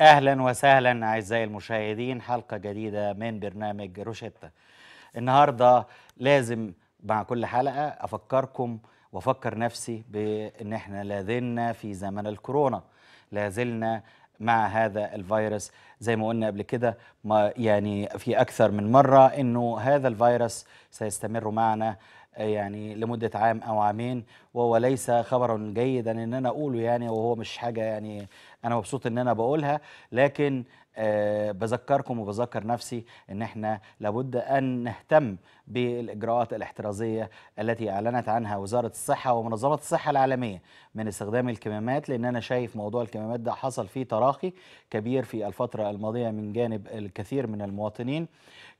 اهلا وسهلا اعزائي المشاهدين حلقه جديده من برنامج روشيتا النهارده لازم مع كل حلقه افكركم وافكر نفسي بان احنا لازلنا في زمن الكورونا لازلنا مع هذا الفيروس زي ما قلنا قبل كده ما يعني في اكثر من مره انه هذا الفيروس سيستمر معنا يعني لمدة عام أو عامين وهو ليس خبرا جيدا إن أنا أقوله يعني وهو مش حاجة يعني أنا مبسوط إن أنا بقولها لكن أه بذكركم وبذكر نفسي ان احنا لابد ان نهتم بالاجراءات الاحترازيه التي اعلنت عنها وزاره الصحه ومنظمه الصحه العالميه من استخدام الكمامات لان انا شايف موضوع الكمامات ده حصل فيه تراخي كبير في الفتره الماضيه من جانب الكثير من المواطنين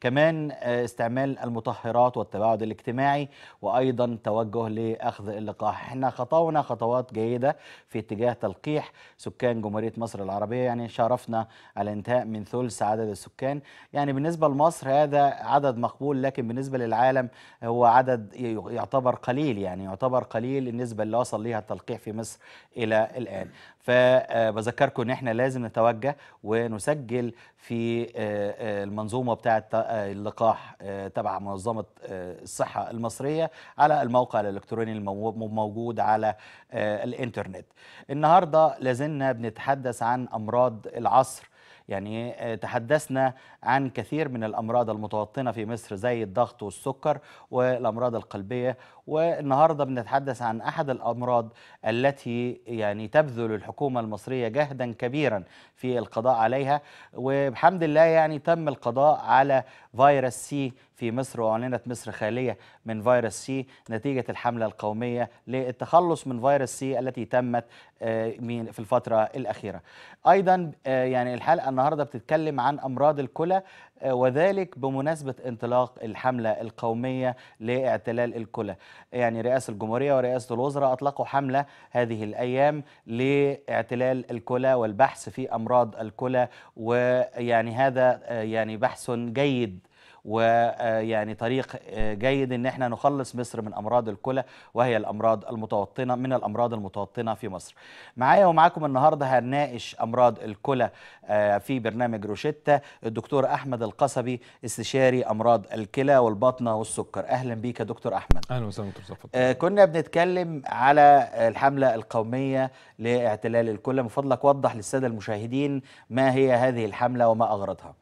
كمان آه، استعمال المطهرات والتباعد الاجتماعي وايضا توجه لاخذ اللقاح احنا خطونا خطوات جيده في اتجاه تلقيح سكان جمهوريه مصر العربيه يعني شرفنا على انتهاء من ثلث عدد السكان يعني بالنسبه لمصر هذا عدد مقبول لكن بالنسبه للعالم هو عدد يعتبر قليل يعني يعتبر قليل النسبه اللي وصل ليها التلقيح في مصر الى الان فبذكركم ان احنا لازم نتوجه ونسجل في آه، آه، المنظومه بتاعه آه، اللقاح تبع منظمه الصحه المصريه على الموقع الالكتروني الموجود على الانترنت النهارده لازلنا بنتحدث عن امراض العصر يعني تحدثنا عن كثير من الأمراض المتوطنة في مصر زي الضغط والسكر والأمراض القلبية والنهاردة بنتحدث عن أحد الأمراض التي يعني تبذل الحكومة المصرية جهدا كبيرا في القضاء عليها وبحمد الله يعني تم القضاء على فيروس سي في مصر وأعلنت مصر خالية من فيروس سي نتيجة الحملة القومية للتخلص من فيروس سي التي تمت آه، في الفترة الأخيرة أيضا آه، يعني الحلقة النهاردة بتتكلم عن أمراض الكلى الدولة آه، وذلك بمناسبة انطلاق الحملة القومية لاعتلال الكلى يعني رئاسة الجمهورية ورئاسة الوزراء أطلقوا حملة هذه الأيام لاعتلال الكلى والبحث في أمراض الكلى ويعني هذا آه، يعني بحث جيد ويعني طريق آه، جيد ان احنا نخلص مصر من امراض الكلى وهي الامراض المتوطنه من الامراض المتوطنه في مصر. معايا ومعاكم النهارده هنناقش امراض الكلى آه، في برنامج روشيتا الدكتور احمد القصبي استشاري امراض الكلى والبطنه والسكر. اهلا بيك يا دكتور احمد. اهلا وسهلا دكتور صفوت. آه، كنا بنتكلم على الحمله القوميه لاعتلال الكلى من فضلك وضح للساده المشاهدين ما هي هذه الحمله وما اغرضها.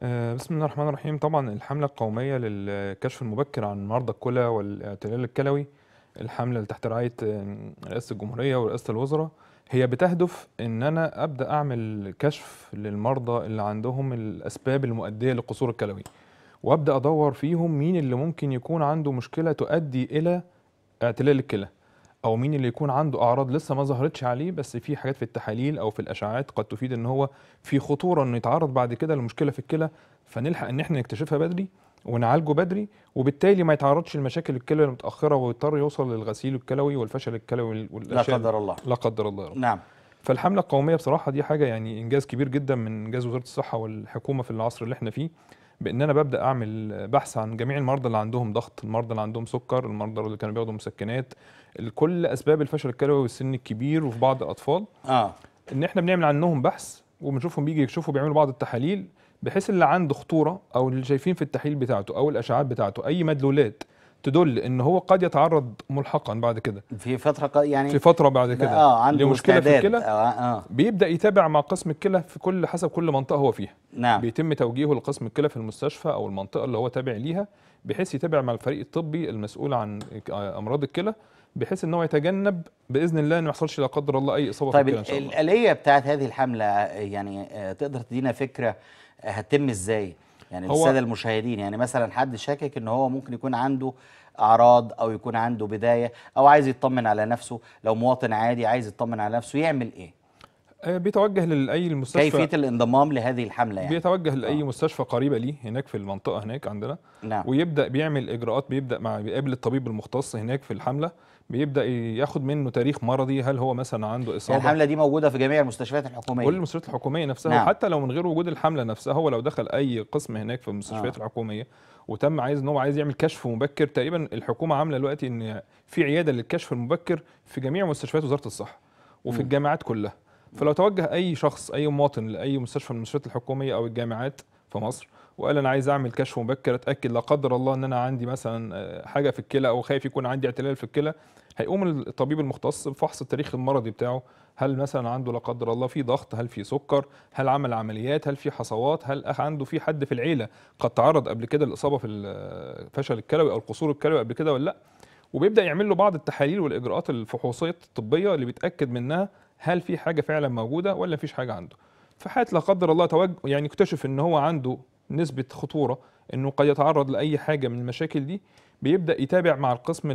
آه، بسم الله الرحمن الرحيم طبعا الحملة القومية للكشف المبكر عن مرضى الكلى والاعتلال الكلوي الحملة اللي تحت رعاية آه، رئاسة الجمهورية ورئاسة الوزراء هي بتهدف ان انا ابدا اعمل كشف للمرضى اللي عندهم الاسباب المؤدية للقصور الكلوي وابدا ادور فيهم مين اللي ممكن يكون عنده مشكلة تؤدي الى اعتلال الكلى او مين اللي يكون عنده اعراض لسه ما ظهرتش عليه بس في حاجات في التحاليل او في الاشعاعات قد تفيد ان هو في خطوره انه يتعرض بعد كده لمشكله في الكلى فنلحق ان احنا نكتشفها بدري ونعالجه بدري وبالتالي ما يتعرضش لمشاكل الكلى المتاخره ويضطر يوصل للغسيل الكلوي والفشل الكلوي والاشياء لا قدر الله لا قدر الله يا رب. نعم فالحمله القوميه بصراحه دي حاجه يعني انجاز كبير جدا من انجاز وزاره الصحه والحكومه في العصر اللي احنا فيه بان انا ببدا اعمل بحث عن جميع المرضى اللي عندهم ضغط المرضى اللي عندهم سكر المرضى اللي كانوا بياخدوا مسكنات كل اسباب الفشل الكلوي والسن الكبير وفي بعض الاطفال اه ان احنا بنعمل عنهم بحث وبنشوفهم بيجي يكشفوا بيعملوا بعض التحاليل بحيث اللي عنده خطوره او اللي شايفين في التحليل بتاعته او الاشعاعات بتاعته اي مدلولات تدل ان هو قد يتعرض ملحقا بعد كده في فتره يعني في فتره بعد كده اه عنده مشكله في الكلى آه آه. بيبدا يتابع مع قسم الكلى في كل حسب كل منطقه هو فيها نعم بيتم توجيهه لقسم الكلى في المستشفى او المنطقه اللي هو تابع ليها بحيث يتابع مع الفريق الطبي المسؤول عن آه، امراض الكلى بحيث ان هو يتجنب باذن الله ان ما يحصلش لا قدر الله اي اصابه طيب في ان شاء الله. الاليه بتاعت هذه الحمله يعني آه، تقدر تدينا فكره آه، هتتم ازاي؟ يعني للساده المشاهدين يعني مثلا حد شاكك ان هو ممكن يكون عنده اعراض او يكون عنده بدايه او عايز يطمن على نفسه لو مواطن عادي عايز يطمن على نفسه يعمل ايه؟ آه، بيتوجه لاي مستشفى كيفيه الانضمام لهذه الحمله يعني بيتوجه لاي آه. مستشفى قريبه ليه هناك في المنطقه هناك عندنا نعم. ويبدا بيعمل اجراءات بيبدا مع بيقابل الطبيب المختص هناك في الحمله بيبدا ياخد منه تاريخ مرضي هل هو مثلا عنده اصابه يعني الحمله دي موجوده في جميع المستشفيات الحكوميه كل المستشفيات الحكوميه نفسها نعم. حتى لو من غير وجود الحمله نفسها هو لو دخل اي قسم هناك في المستشفيات آه. الحكوميه وتم عايز ان هو عايز يعمل كشف مبكر تقريبا الحكومه عامله دلوقتي ان في عياده للكشف المبكر في جميع مستشفيات وزاره الصحه وفي م. الجامعات كلها فلو توجه اي شخص اي مواطن لاي مستشفى من المستشفيات الحكوميه او الجامعات في مصر وقال انا عايز اعمل كشف مبكر اتاكد لا قدر الله ان انا عندي مثلا آه، حاجه في الكلى او خايف يكون عندي اعتلال في الكلى هيقوم الطبيب المختص بفحص التاريخ المرضي بتاعه هل مثلا عنده لا قدر الله في ضغط هل في سكر هل عمل عمليات هل في حصوات هل عنده في حد في العيله قد تعرض قبل كده للاصابه في الفشل الكلوي او القصور الكلوي قبل كده ولا لا وبيبدا يعمل له بعض التحاليل والاجراءات الفحوصيه الطبيه اللي بيتاكد منها هل في حاجه فعلا موجوده ولا مفيش حاجه عنده في حاله لا قدر الله توجه يعني اكتشف ان هو عنده نسبه خطوره انه قد يتعرض لاي حاجه من المشاكل دي بيبدا يتابع مع القسم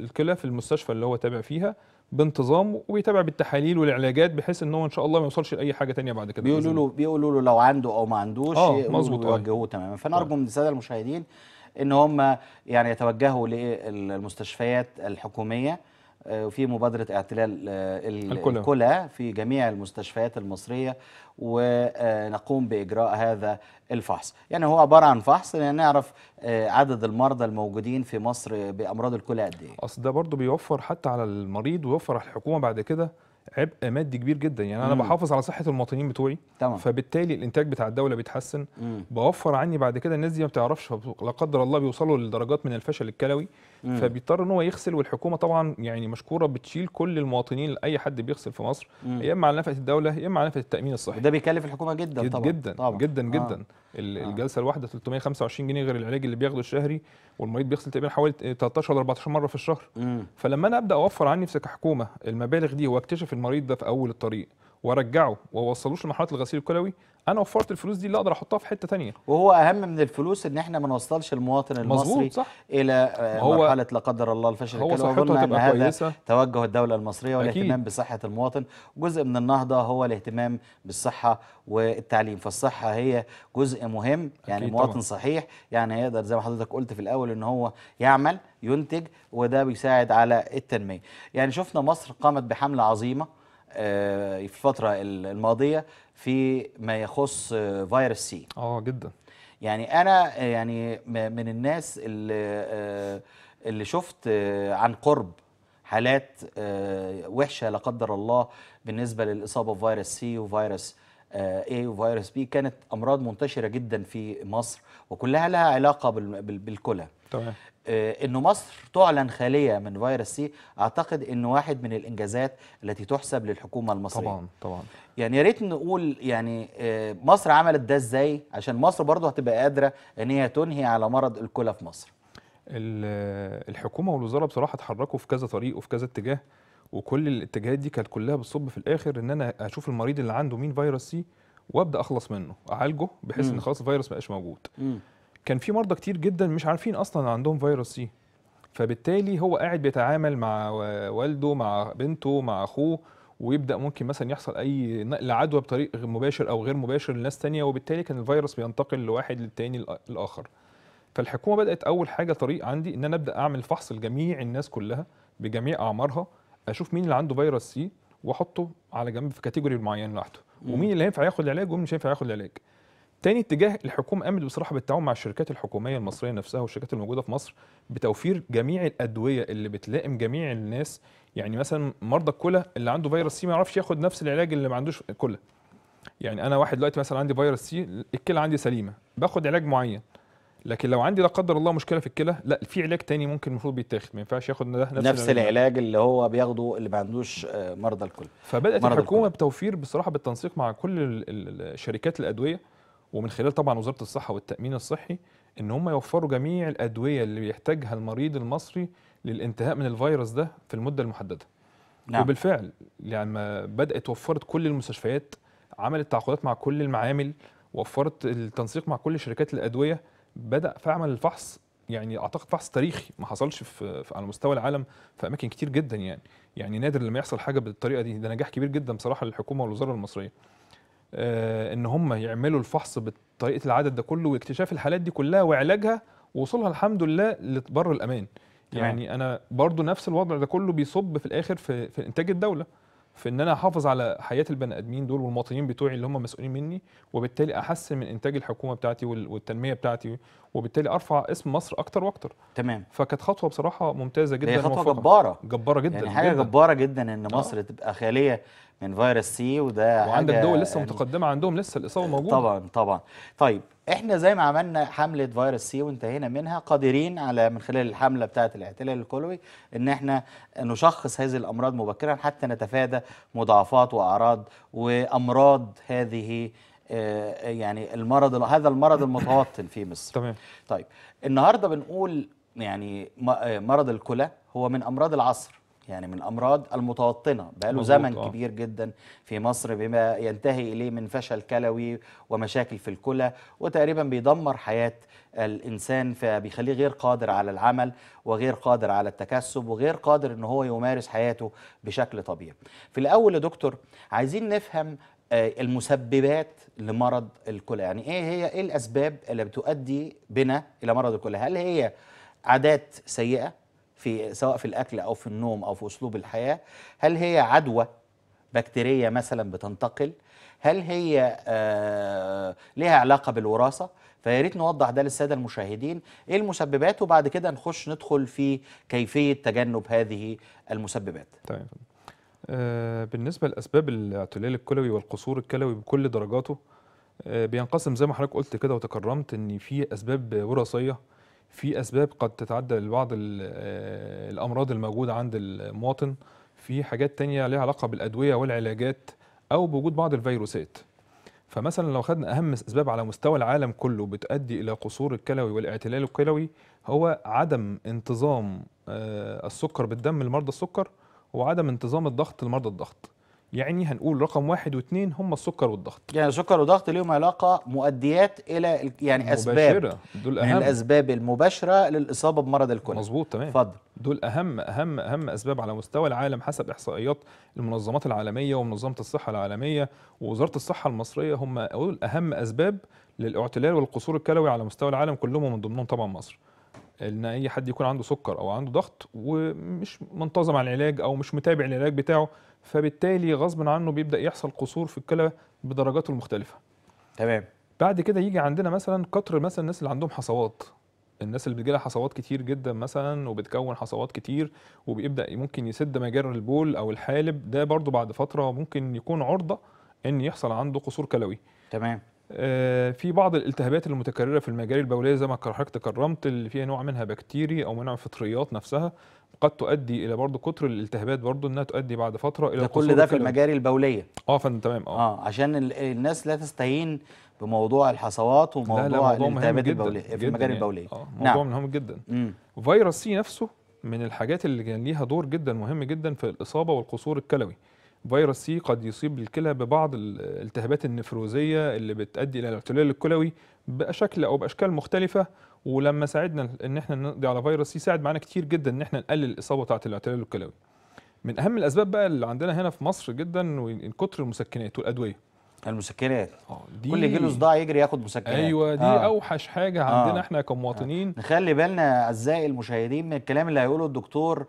الكلى في المستشفى اللي هو تابع فيها بانتظام وبيتابع بالتحاليل والعلاجات بحيث ان هو ان شاء الله ما يوصلش لاي حاجه تانية بعد كده بيقولوا له بيقولوا له لو عنده او ما عندوش اه مظبوط آه. يوجهوه تماما فنرجو آه. من الساده المشاهدين ان هم يعني يتوجهوا للمستشفيات الحكوميه آه، وفي مبادرة اعتلال آه، الكلى في جميع المستشفيات المصرية ونقوم بإجراء هذا الفحص يعني هو عبارة عن فحص نعرف آه، عدد المرضى الموجودين في مصر بأمراض الكلى قد إيه أصل ده برضه بيوفر حتى على المريض ويوفر على الحكومة بعد كده عبء مادي كبير جدا يعني انا مم. بحافظ على صحه المواطنين بتوعي طبعا. فبالتالي الانتاج بتاع الدوله بيتحسن مم. بوفر عني بعد كده الناس دي ما بتعرفش لا قدر الله بيوصلوا لدرجات من الفشل الكلوي مم. فبيضطر ان هو يغسل والحكومه طبعا يعني مشكوره بتشيل كل المواطنين لاي حد بيغسل في مصر يا اما على نفقه الدوله يا اما على نفقه التامين الصحي ده بيكلف الحكومه جدا طبعا جدا طبعا. جدا آه. جدا آه. آه. الجلسه الواحده 325 جنيه غير العلاج اللي بياخده الشهري والمريض بيغسل تقريبا حوالي 13 ولا 14 مره في الشهر مم. فلما انا ابدا اوفر عني في كحكومه المبالغ دي واكتشف المريض ده في اول الطريق وارجعه ووصلوش لمرحله الغسيل الكلوي انا وفرت الفلوس دي اللي اقدر احطها في حته تانية وهو اهم من الفلوس ان احنا ما نوصلش المواطن المصري صح. الى آه، مرحله لا قدر الله الفشل هو صحته هتبقى هذا توجه الدوله المصريه والاهتمام أكيد. بصحه المواطن جزء من النهضه هو الاهتمام بالصحه والتعليم فالصحه هي جزء مهم يعني مواطن طبعا. صحيح يعني هيقدر زي ما حضرتك قلت في الاول ان هو يعمل ينتج وده بيساعد على التنميه يعني شفنا مصر قامت بحمله عظيمه آه، في الفتره الماضيه في ما يخص آه، فيروس سي اه جدا يعني انا آه، يعني من الناس اللي اللي شفت عن قرب حالات وحشه لا قدر الله بالنسبه للاصابه بفيروس سي وفيروس اي وفيروس بي كانت امراض منتشره جدا في مصر وكلها لها علاقه بالكلى تمام آه، انه مصر تعلن خاليه من فيروس سي اعتقد انه واحد من الانجازات التي تحسب للحكومه المصريه طبعا طبعا يعني يا ريت نقول يعني آه، مصر عملت ده ازاي عشان مصر برضه هتبقى قادره ان هي تنهي على مرض الكلى في مصر الحكومه والوزاره بصراحه اتحركوا في كذا طريق وفي كذا اتجاه وكل الاتجاهات دي كانت كلها بتصب في الاخر ان انا اشوف المريض اللي عنده مين فيروس سي وابدا اخلص منه اعالجه بحيث ان خلاص الفيروس ما بقاش موجود م. كان في مرضى كتير جدا مش عارفين اصلا عندهم فيروس سي فبالتالي هو قاعد بيتعامل مع والده مع بنته مع اخوه ويبدا ممكن مثلا يحصل اي نقل عدوى بطريق مباشر او غير مباشر لناس تانية وبالتالي كان الفيروس بينتقل لواحد للتاني الاخر فالحكومه بدات اول حاجه طريق عندي ان انا ابدا اعمل فحص لجميع الناس كلها بجميع اعمارها اشوف مين اللي عنده فيروس سي واحطه على جنب في كاتيجوري معين لوحده ومين اللي هينفع ياخد علاج ومين مش هينفع ياخد علاج تاني اتجاه الحكومه قامت بصراحه بالتعاون مع الشركات الحكوميه المصريه نفسها والشركات الموجوده في مصر بتوفير جميع الادويه اللي بتلائم جميع الناس يعني مثلا مرضى الكلى اللي عنده فيروس سي ما يعرفش ياخد نفس العلاج اللي ما عندوش كلى يعني انا واحد دلوقتي مثلا عندي فيروس سي الكلى عندي سليمه باخد علاج معين لكن لو عندي لا قدر الله مشكله في الكلى لا في علاج تاني ممكن المفروض بيتاخد ما ينفعش ياخد ده نفس, نفس العلاج, العلاج اللي هو بياخده اللي ما عندوش آه، مرضى الكلى فبدات الحكومه الكل. بتوفير بصراحه بالتنسيق مع كل الشركات الادويه ومن خلال طبعا وزاره الصحه والتامين الصحي ان هم يوفروا جميع الادويه اللي بيحتاجها المريض المصري للانتهاء من الفيروس ده في المده المحدده نعم. وبالفعل لما يعني بدات وفرت كل المستشفيات عملت تعاقدات مع كل المعامل وفرت التنسيق مع كل شركات الادويه بدا فعمل الفحص يعني اعتقد فحص تاريخي ما حصلش في, في على مستوى العالم في اماكن كتير جدا يعني يعني نادر لما يحصل حاجه بالطريقه دي ده نجاح كبير جدا بصراحه للحكومه والوزاره المصريه آه، ان هم يعملوا الفحص بطريقه العدد ده كله واكتشاف الحالات دي كلها وعلاجها ووصولها الحمد لله لبر الامان يعني انا برضو نفس الوضع ده كله بيصب في الاخر في, في انتاج الدوله في ان انا احافظ على حياه البني ادمين دول والمواطنين بتوعي اللي هم مسؤولين مني وبالتالي احسن من انتاج الحكومه بتاعتي والتنميه بتاعتي وبالتالي ارفع اسم مصر اكتر واكتر تمام فكانت خطوه بصراحه ممتازه جدا هي خطوه جباره جباره جدا يعني حاجه جباره جدا ان مصر آه. تبقى خاليه من فيروس سي وده وعندك دول لسه يعني متقدمه عندهم لسه الاصابه آه، موجوده طبعا طبعا طيب احنا زي ما عملنا حمله فيروس سي وانتهينا منها قادرين على من خلال الحمله بتاعه الاعتلال الكلوي ان احنا نشخص هذه الامراض مبكرا حتى نتفادى مضاعفات واعراض وامراض هذه آه، يعني المرض هذا المرض المتوطن في مصر تمام طيب النهارده بنقول يعني آه، مرض الكلى هو من امراض العصر يعني من الامراض المتوطنه بقى له زمن آه. كبير جدا في مصر بما ينتهي اليه من فشل كلوي ومشاكل في الكلى وتقريبا بيدمر حياه الانسان فبيخليه غير قادر على العمل وغير قادر على التكسب وغير قادر ان هو يمارس حياته بشكل طبيعي. في الاول يا دكتور عايزين نفهم آه، المسببات لمرض الكلى يعني ايه هي ايه الاسباب اللي بتؤدي بنا الى مرض الكلى هل هي عادات سيئه في سواء في الاكل او في النوم او في اسلوب الحياه هل هي عدوى بكتيريه مثلا بتنتقل هل هي آه، لها علاقه بالوراثه فيا ريت نوضح ده للساده المشاهدين ايه المسببات وبعد كده نخش ندخل في كيفيه تجنب هذه المسببات طيب آه، بالنسبه لاسباب الاعتلال الكلوي والقصور الكلوي بكل درجاته آه، بينقسم زي ما حضرتك قلت كده وتكرمت ان في اسباب وراثيه في اسباب قد تتعدى لبعض آه، الامراض الموجوده عند المواطن في حاجات تانية ليها علاقه بالادويه والعلاجات او بوجود بعض الفيروسات فمثلا لو خدنا اهم اسباب على مستوى العالم كله بتؤدي الى قصور الكلوي والاعتلال الكلوي هو عدم انتظام آه، السكر بالدم لمرضى السكر وعدم انتظام الضغط لمرضى الضغط يعني هنقول رقم واحد واثنين هم السكر والضغط يعني السكر والضغط ليهم علاقة مؤديات إلى يعني مباشرة. أسباب دول أهم. من الأسباب المباشرة للإصابة بمرض الكلى مظبوط تمام اتفضل دول أهم أهم أهم أسباب على مستوى العالم حسب إحصائيات المنظمات العالمية ومنظمة الصحة العالمية ووزارة الصحة المصرية هم دول أهم أسباب للاعتلال والقصور الكلوي على مستوى العالم كلهم ومن ضمنهم طبعا مصر ان اي حد يكون عنده سكر او عنده ضغط ومش منتظم على العلاج او مش متابع العلاج بتاعه فبالتالي غصب عنه بيبدا يحصل قصور في الكلى بدرجاته المختلفه تمام بعد كده يجي عندنا مثلا كتر مثلا الناس اللي عندهم حصوات الناس اللي بتجيلها حصوات كتير جدا مثلا وبتكون حصوات كتير وبيبدا ممكن يسد مجرى البول او الحالب ده برضو بعد فتره ممكن يكون عرضه ان يحصل عنده قصور كلوي تمام آه، في بعض الالتهابات المتكرره في المجاري البوليه زي ما حضرتك تكرمت اللي فيها نوع منها بكتيري او منها الفطريات نفسها قد تؤدي الى برضه كتر الالتهابات برضه انها تؤدي بعد فتره الى ده كل ده في المجاري البوليه اه فندم تمام اه اه عشان الناس لا تستهين بموضوع الحصوات وموضوع لا لا الالتهابات البوليه في المجاري يعني البوليه اه موضوع نعم. مهم جدا مم. فيروس سي نفسه من الحاجات اللي كان ليها دور جدا مهم جدا في الاصابه والقصور الكلوي فيروس سي قد يصيب الكلى ببعض الالتهابات النفروزيه اللي بتؤدي الى الاعتلال الكلوي بشكل او باشكال مختلفه ولما ساعدنا ان احنا نقضي على فيروس سي ساعد معانا كتير جدا ان احنا نقلل الاصابه بتاعه الاعتلال الكلوي. من اهم الاسباب بقى اللي عندنا هنا في مصر جدا كتر المسكنات والادويه. المسكنات اه دي كل يجي له صداع يجري ياخد مسكنات ايوه دي آه. اوحش حاجه عندنا آه. احنا كمواطنين آه. نخلي بالنا اعزائي المشاهدين من الكلام اللي هيقوله الدكتور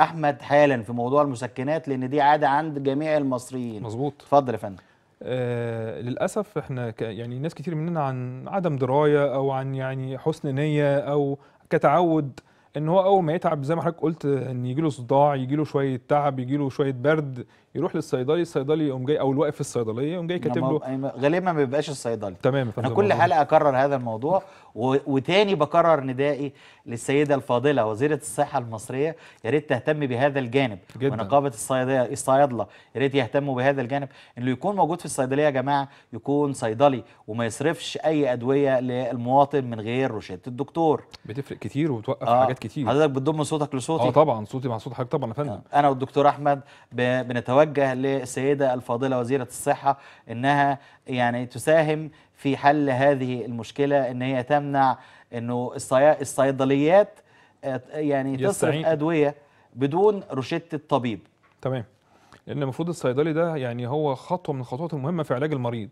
احمد حالا في موضوع المسكنات لان دي عاده عند جميع المصريين مظبوط اتفضل يا فندم آه للاسف احنا يعني ناس كتير مننا عن عدم درايه او عن يعني حسن نيه او كتعود ان هو اول ما يتعب زي ما حضرتك قلت ان يجي له صداع يجي له شويه تعب يجي له شويه برد يروح للصيدلي الصيدلي يقوم جاي او الواقف في الصيدليه يقوم جاي كاتب له غالبا ما بيبقاش الصيدلي تمام انا كل حلقه اكرر هذا الموضوع و... وتاني بكرر ندائي للسيده الفاضله وزيره الصحه المصريه يا ريت تهتم بهذا الجانب جدا. ونقابه الصيدله الصيدله يا ريت يهتموا بهذا الجانب انه يكون موجود في الصيدليه يا جماعه يكون صيدلي وما يصرفش اي ادويه للمواطن من غير روشته الدكتور بتفرق كتير وبتوقف آه. حاجات كتير حضرتك بتضم صوتك لصوتي اه طبعا صوتي مع صوت حضرتك طبعا يا فندم آه. انا والدكتور احمد ب... بنتواجد موجه للسيده الفاضله وزيره الصحه انها يعني تساهم في حل هذه المشكله ان هي تمنع انه الصيدليات آه، يعني تصرف ادويه بدون روشته الطبيب تمام لان المفروض الصيدلي ده يعني هو خطوه من الخطوات المهمه في علاج المريض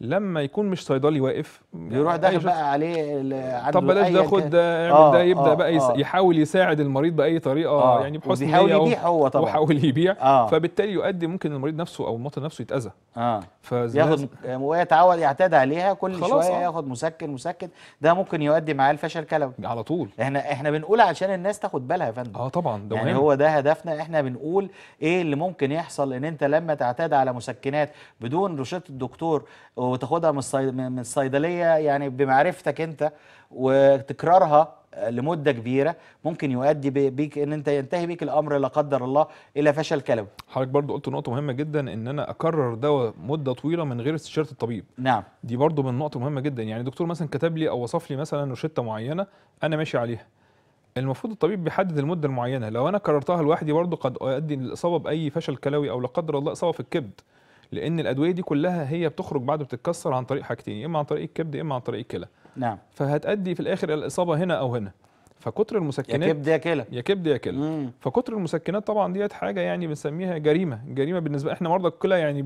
لما يكون مش صيدلي واقف يعني يروح داخل بقى عليه عنده طب بلاش ده خد ده اعمل آه، ده يبدا آه بقى آه يحاول يساعد المريض باي طريقه آه يعني بحسن نيه يحاول يبيع هو طبعا ويحاول يبيع آه فبالتالي يؤدي ممكن المريض نفسه او المواطن نفسه يتاذى اه ياخد ويتعود يعتاد عليها كل شويه آه ياخد مسكن مسكن ده ممكن يؤدي معاه لفشل كلوي على طول احنا احنا بنقول عشان الناس تاخد بالها يا فندم اه طبعا ده يعني مهم. هو ده هدفنا احنا بنقول ايه اللي ممكن يحصل ان انت لما تعتاد على مسكنات بدون رشاده الدكتور وتاخدها من من الصيدليه يعني بمعرفتك انت وتكرارها لمده كبيره ممكن يؤدي بيك ان انت ينتهي بيك الامر لا قدر الله الى فشل كلوي. حضرتك برضو قلت نقطه مهمه جدا ان انا اكرر دواء مده طويله من غير استشاره الطبيب. نعم. دي برضو من النقط مهمه جدا يعني دكتور مثلا كتب لي او وصف لي مثلا روشته معينه انا ماشي عليها. المفروض الطبيب بيحدد المده المعينه لو انا كررتها لوحدي برضو قد يؤدي للاصابه باي فشل كلوي او لا قدر الله اصابه في الكبد. لان الادويه دي كلها هي بتخرج بعد بتتكسر عن طريق حاجتين يا اما عن طريق الكبد يا اما عن طريق الكلى نعم فهتؤدي في الاخر الى الاصابه هنا او هنا فكتر المسكنات يا كبد يا كلى يا كبد يا كلى فكتر المسكنات طبعا ديت حاجه يعني بنسميها جريمه جريمه بالنسبه احنا مرضى الكلى يعني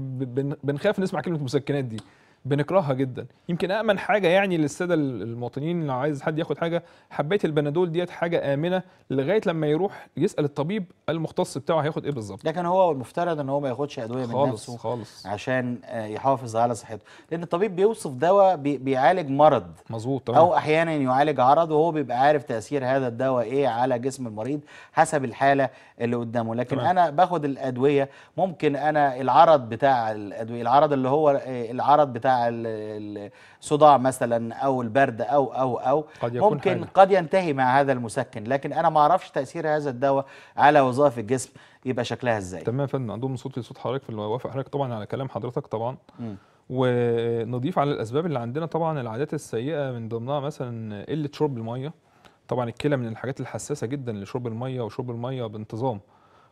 بنخاف نسمع كلمه مسكنات دي بنكرهها جدا يمكن امن حاجه يعني للساده المواطنين لو عايز حد ياخد حاجه حبيت البنادول ديت حاجه امنه لغايه لما يروح يسال الطبيب المختص بتاعه هياخد ايه بالظبط لكن هو المفترض ان هو ما ياخدش ادويه من خالص نفسه خالص عشان آه، يحافظ على صحته لان الطبيب بيوصف دواء بي بيعالج مرض مظبوط او احيانا يعالج عرض وهو بيبقى عارف تاثير هذا الدواء ايه على جسم المريض حسب الحاله اللي قدامه لكن طبعا. انا باخد الادويه ممكن انا العرض بتاع الادويه العرض اللي هو آه، العرض بتاع بتاع الصداع مثلا او البرد او او او قد يكون ممكن حاجة. قد ينتهي مع هذا المسكن لكن انا ما اعرفش تاثير هذا الدواء على وظائف الجسم يبقى شكلها ازاي تمام يا فندم عندهم صوت لصوت حضرتك في وافق حضرتك طبعا على كلام حضرتك طبعا م. ونضيف على الاسباب اللي عندنا طبعا العادات السيئه من ضمنها مثلا قله شرب الميه طبعا الكلى من الحاجات الحساسه جدا لشرب الميه وشرب الميه بانتظام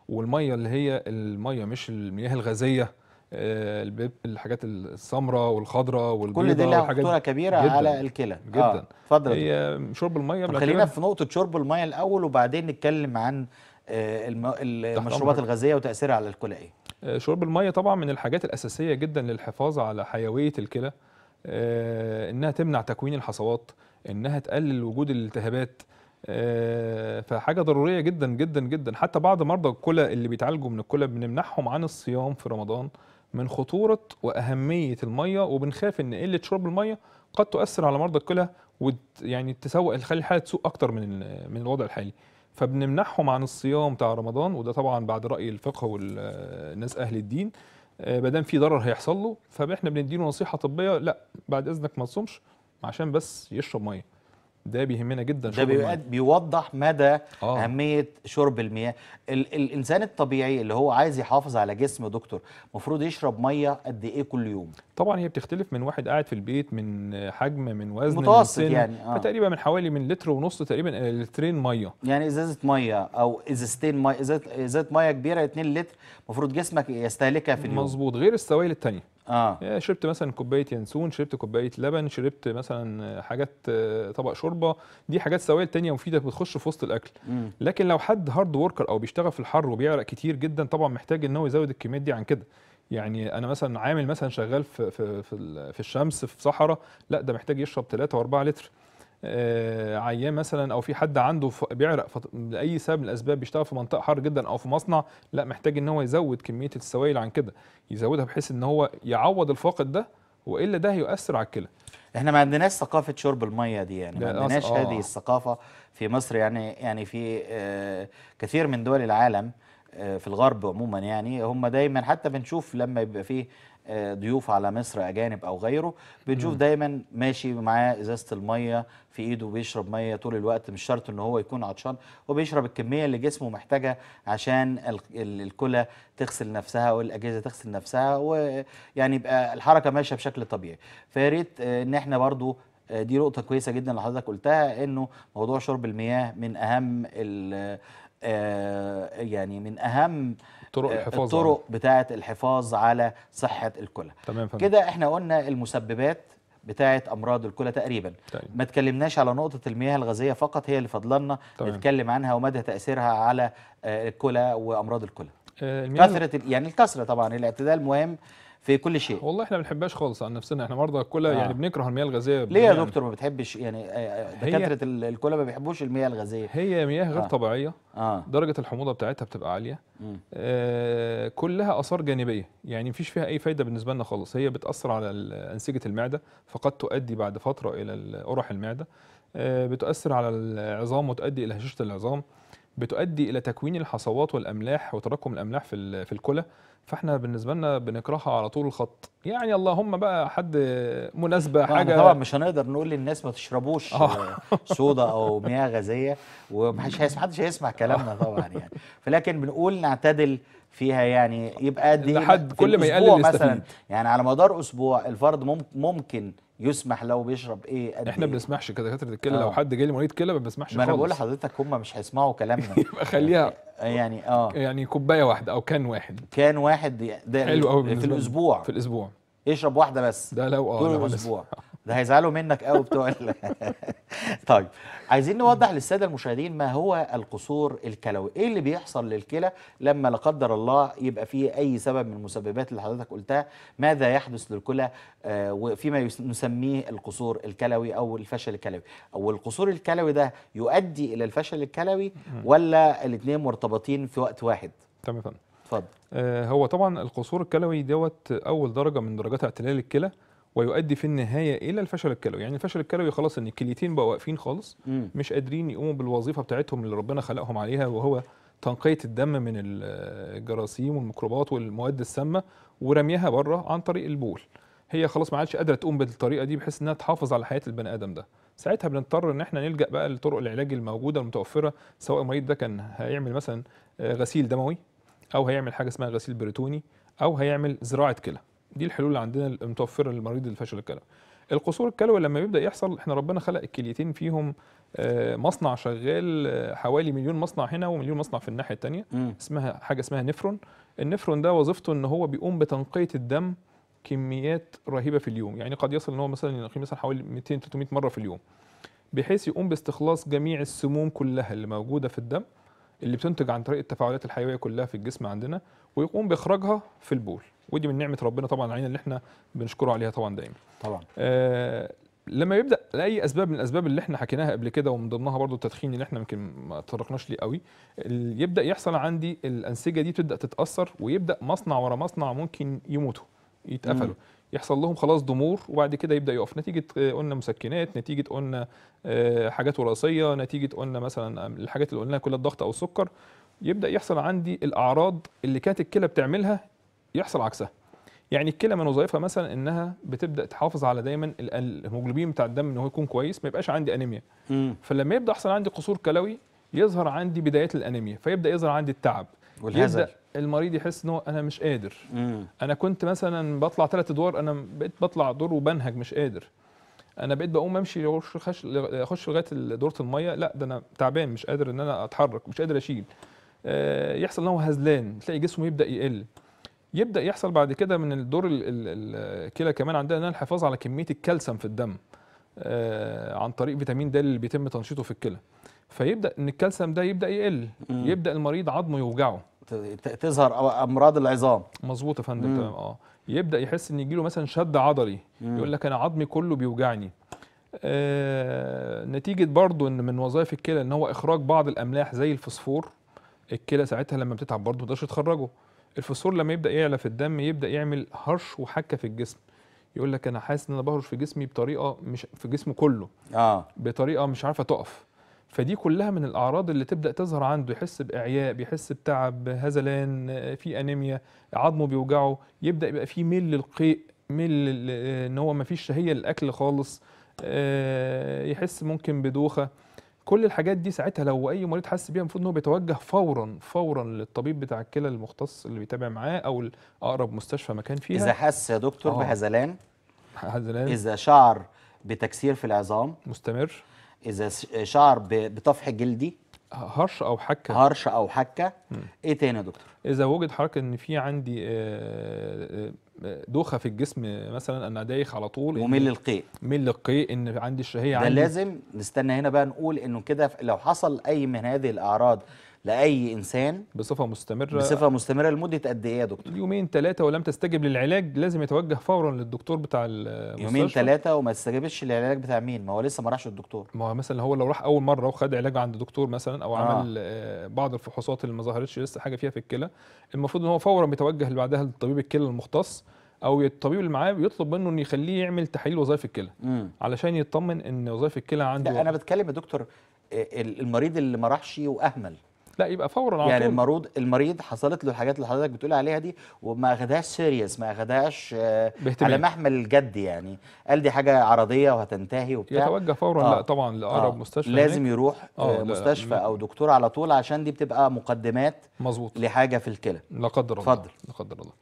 والميه اللي هي الميه مش المياه الغازيه آه، الحاجات السمراء والخضراء والبيضه كل دي لها خطوره كبيره جداً على الكلى آه، جدا اتفضل آه. هي شرب الميه خلينا في نقطه شرب الميه الاول وبعدين نتكلم عن آه، المشروبات الغازيه وتاثيرها على الكلى ايه شرب الميه طبعا من الحاجات الاساسيه جدا للحفاظ على حيويه الكلى انها تمنع تكوين الحصوات انها تقلل وجود الالتهابات فحاجه ضروريه جدا جدا جدا حتى بعض مرضى الكلى اللي بيتعالجوا من الكلى بنمنعهم عن الصيام في رمضان من خطورة وأهمية المية وبنخاف إن قلة شرب المية قد تؤثر على مرضى الكلى ويعني تسوق تخلي الحالة تسوء أكتر من من الوضع الحالي فبنمنحهم عن الصيام بتاع رمضان وده طبعا بعد رأي الفقه والناس أهل الدين آه، ما دام في ضرر هيحصل له فاحنا بنديله نصيحة طبية لا بعد إذنك ما تصومش عشان بس يشرب مية ده بيهمنا جدا ده ده بيوضح مدى آه. اهميه شرب المياه ال الانسان الطبيعي اللي هو عايز يحافظ على جسمه دكتور المفروض يشرب ميه قد ايه كل يوم طبعا هي بتختلف من واحد قاعد في البيت من حجم من وزن متوسط من يعني آه. تقريبا من حوالي من لتر ونص تقريبا الى لترين ميه يعني ازازه ميه او ازازتين ميه ازازه ميه كبيره 2 لتر المفروض جسمك يستهلكها في اليوم مظبوط غير السوائل الثانيه اه شربت مثلا كوبايه ينسون شربت كوبايه لبن شربت مثلا حاجات آه، طبق شوربه دي حاجات سوائل تانية مفيده بتخش في وسط الاكل مم. لكن لو حد هارد وركر او بيشتغل في الحر وبيعرق كتير جدا طبعا محتاج ان هو يزود الكميات دي عن كده يعني انا مثلا عامل مثلا شغال في في في, في الشمس في صحراء لا ده محتاج يشرب 3 و4 لتر آه، عيان مثلا او في حد عنده بيعرق لاي سبب من الاسباب بيشتغل في منطقه حر جدا او في مصنع لا محتاج ان هو يزود كميه السوائل عن كده يزودها بحيث ان هو يعوض الفاقد ده والا ده هيؤثر على الكلى احنا ما عندناش ثقافه شرب الميه دي يعني ما عندناش آه. هذه الثقافه في مصر يعني يعني في آه، كثير من دول العالم آه، في الغرب عموما يعني هم دايما حتى بنشوف لما يبقى فيه آه، ضيوف على مصر اجانب او غيره بنشوف دايما ماشي معاه ازازه الميه في ايده بيشرب ميه طول الوقت مش شرط ان هو يكون عطشان هو بيشرب الكميه اللي جسمه محتاجها عشان الكلى تغسل نفسها والاجهزه تغسل نفسها ويعني يبقى الحركه ماشيه بشكل طبيعي فيا ريت آه، ان احنا برضو آه، دي نقطة كويسة جدا اللي حضرتك قلتها انه موضوع شرب المياه من اهم يعني من اهم طرق آه، الحفاظ الطرق على. بتاعه الحفاظ على صحه الكلى كده احنا قلنا المسببات بتاعه امراض الكلى تقريبا طيب. ما تكلمناش على نقطه المياه الغازيه فقط هي اللي فضلنا طيب. نتكلم عنها ومدى تاثيرها على آه، الكلى وامراض الكلى آه، كثره يعني الكثره طبعا الاعتدال مهم في كل شيء والله احنا ما بنحبهاش خالص عن نفسنا احنا مرضى الكلى آه. يعني بنكره المياه الغازيه ليه يا دكتور ما بتحبش يعني آه، آه، دكاتره الكلى ما بيحبوش المياه الغازيه هي مياه غير آه. طبيعيه آه. درجه الحموضه بتاعتها بتبقى عاليه آه كلها اثار جانبيه يعني مفيش فيها اي فايده بالنسبه لنا خالص هي بتاثر على انسجه المعده فقد تؤدي بعد فتره الى قرح المعده آه بتؤثر على العظام وتؤدي الى هشاشه العظام بتؤدي الى تكوين الحصوات والاملاح وتراكم الاملاح في في الكلى فاحنا بالنسبه لنا بنكرهها على طول الخط يعني اللهم بقى حد مناسبه حاجه طبعا مش هنقدر نقول للناس ما تشربوش آه. صودا او مياه غازيه ومحدش حدش هيسمع كلامنا آه. طبعا يعني فلكن بنقول نعتدل فيها يعني يبقى دي لحد كل ما يقلل مثلا يعني على مدار اسبوع الفرد ممكن يسمح له بيشرب ايه قد احنا ما ايه. بنسمحش كدكاتره الكلى آه. لو حد جاي لي مريض كلى ما بنسمحش ما انا بقول لحضرتك هم مش هيسمعوا كلامنا يبقى خليها آه، يعني اه يعني كوبايه واحده او كان واحد كان واحد ده حلو قوي في الاسبوع في الاسبوع اشرب واحده بس ده لو اه طول الاسبوع ده هيزعلوا منك قوي بتوع طيب عايزين نوضح للساده المشاهدين ما هو القصور الكلوي ايه اللي بيحصل للكلى لما لا قدر الله يبقى فيه اي سبب من المسببات اللي حضرتك قلتها ماذا يحدث للكلى آه، وفيما نسميه القصور الكلوي او الفشل الكلوي او القصور الكلوي ده يؤدي الى الفشل الكلوي ولا الاثنين مرتبطين في وقت واحد تمام يا فندم اتفضل آه، هو طبعا القصور الكلوي دوت اول درجه من درجات اعتلال الكلى ويؤدي في النهايه الى الفشل الكلوي يعني الفشل الكلوي خلاص ان الكليتين بقوا واقفين خالص مم. مش قادرين يقوموا بالوظيفه بتاعتهم اللي ربنا خلقهم عليها وهو تنقيه الدم من الجراثيم والميكروبات والمواد السامه ورميها بره عن طريق البول هي خلاص ما عادش قادره تقوم بالطريقه دي بحيث انها تحافظ على حياه البني ادم ده ساعتها بنضطر ان احنا نلجا بقى لطرق العلاج الموجوده المتوفره سواء المريض ده كان هيعمل مثلا آه، غسيل دموي او هيعمل حاجه اسمها غسيل بريتوني او هيعمل زراعه كلى دي الحلول اللي عندنا المتوفره للمريض الفشل الكلوي القصور الكلوي لما بيبدا يحصل احنا ربنا خلق الكليتين فيهم آه، مصنع شغال آه، حوالي مليون مصنع هنا ومليون مصنع في الناحيه الثانيه اسمها حاجه اسمها نفرون النفرون ده وظيفته ان هو بيقوم بتنقيه الدم كميات رهيبه في اليوم يعني قد يصل ان هو مثلا ينقي مثلا حوالي 200 300 مره في اليوم بحيث يقوم باستخلاص جميع السموم كلها اللي موجوده في الدم اللي بتنتج عن طريق التفاعلات الحيويه كلها في الجسم عندنا ويقوم باخراجها في البول ودي من نعمه ربنا طبعا علينا اللي احنا بنشكره عليها طبعا دايما طبعا آه لما يبدا لاي اسباب من الاسباب اللي احنا حكيناها قبل كده ومن ضمنها برضو التدخين اللي احنا يمكن ما تطرقناش ليه قوي يبدا يحصل عندي الانسجه دي تبدا تتاثر ويبدا مصنع ورا مصنع ممكن يموتوا يتقفلوا يحصل لهم خلاص ضمور وبعد كده يبدا يقف نتيجه آه، قلنا مسكنات نتيجه قلنا آه، حاجات وراثيه نتيجه قلنا مثلا آه، الحاجات اللي قلناها كلها الضغط او السكر يبدا يحصل عندي الاعراض اللي كانت الكلى بتعملها يحصل عكسها يعني الكلى من وظائفها مثلا انها بتبدا تحافظ على دايما الهيموجلوبين بتاع الدم ان هو يكون كويس ما يبقاش عندي انيميا فلما يبدا يحصل عندي قصور كلوي يظهر عندي بدايات الانيميا فيبدا يظهر عندي التعب والهزل يبدا المريض يحس ان انا مش قادر مم. انا كنت مثلا بطلع ثلاث ادوار انا بقيت بطلع دور وبنهج مش قادر انا بقيت بقوم امشي اخش لغايه دوره الميه لا ده انا تعبان مش قادر ان انا اتحرك مش قادر اشيل آه، يحصل ان هو هزلان تلاقي جسمه يبدا يقل يبدا يحصل بعد كده من الدور الكلى كمان عندنا الحفاظ على كميه الكالسيوم في الدم آه، عن طريق فيتامين د اللي بيتم تنشيطه في الكلى فيبدا ان الكالسيوم ده يبدا يقل مم. يبدا المريض عظمه يوجعه تظهر امراض العظام مظبوط يا فندم تمام اه يبدا يحس ان يجيله مثلا شد عضلي مم. يقول لك انا عظمي كله بيوجعني آه نتيجه برضو ان من وظائف الكلى ان هو اخراج بعض الاملاح زي الفسفور الكلى ساعتها لما بتتعب برضه ما تقدرش تخرجه الفسفور لما يبدا يعلى في الدم يبدا يعمل هرش وحكه في الجسم يقول لك انا حاسس ان انا بهرش في جسمي بطريقه مش في جسمه كله اه بطريقه مش عارفه تقف فدي كلها من الاعراض اللي تبدا تظهر عنده يحس باعياء بيحس بتعب هزلان في انيميا عظمه بيوجعه يبدا يبقى في ميل للقيء ميل ان هو مفيش شهيه للاكل خالص آه، يحس ممكن بدوخه كل الحاجات دي ساعتها لو اي مريض حس بيها المفروض ان هو بيتوجه فورا فورا للطبيب بتاع الكلى المختص اللي بيتابع معاه او اقرب مستشفى مكان فيها اذا حس يا دكتور آه. بهذلان هزلان اذا شعر بتكسير في العظام مستمر اذا شعر بطفح جلدي هرش او حكه هرش او حكه م. ايه تاني يا دكتور اذا وجد حضرتك ان في عندي آه، آه، آه، دوخه في الجسم مثلا انا دايخ على طول ومل القيء ميل القيء ان عندي الشهيه ده عندي لازم نستنى هنا بقى نقول انه كده لو حصل اي من هذه الاعراض لاي انسان بصفه مستمره بصفه مستمره لمده قد ايه يا دكتور؟ يومين ثلاثه ولم تستجب للعلاج لازم يتوجه فورا للدكتور بتاع المستشفى يومين ثلاثه وما استجبش للعلاج بتاع مين؟ ما هو لسه ما راحش للدكتور ما هو مثلا هو لو راح اول مره وخد علاج عند دكتور مثلا او آه. عمل آه، بعض الفحوصات اللي ما ظهرتش لسه حاجه فيها في الكلى المفروض ان هو فورا بيتوجه اللي بعدها لطبيب الكلى المختص او الطبيب اللي معاه بيطلب منه انه يخليه يعمل تحليل وظائف الكلى علشان يطمن ان وظائف الكلى عنده لا انا بتكلم يا دكتور آه، المريض اللي ما راحش واهمل لا يبقى فورا على يعني المريض المريض حصلت له الحاجات اللي حضرتك بتقول عليها دي وما اخدهاش سيريس ما اخدهاش آه، على محمل الجد يعني قال دي حاجه عرضيه وهتنتهي وبتاع يتوجه فورا آه. لا طبعا لاقرب آه. مستشفى لازم هناك. يروح آه مستشفى او دكتور على طول عشان دي بتبقى مقدمات مظبوط لحاجه في الكلى لا قدر الله اتفضل لا قدر الله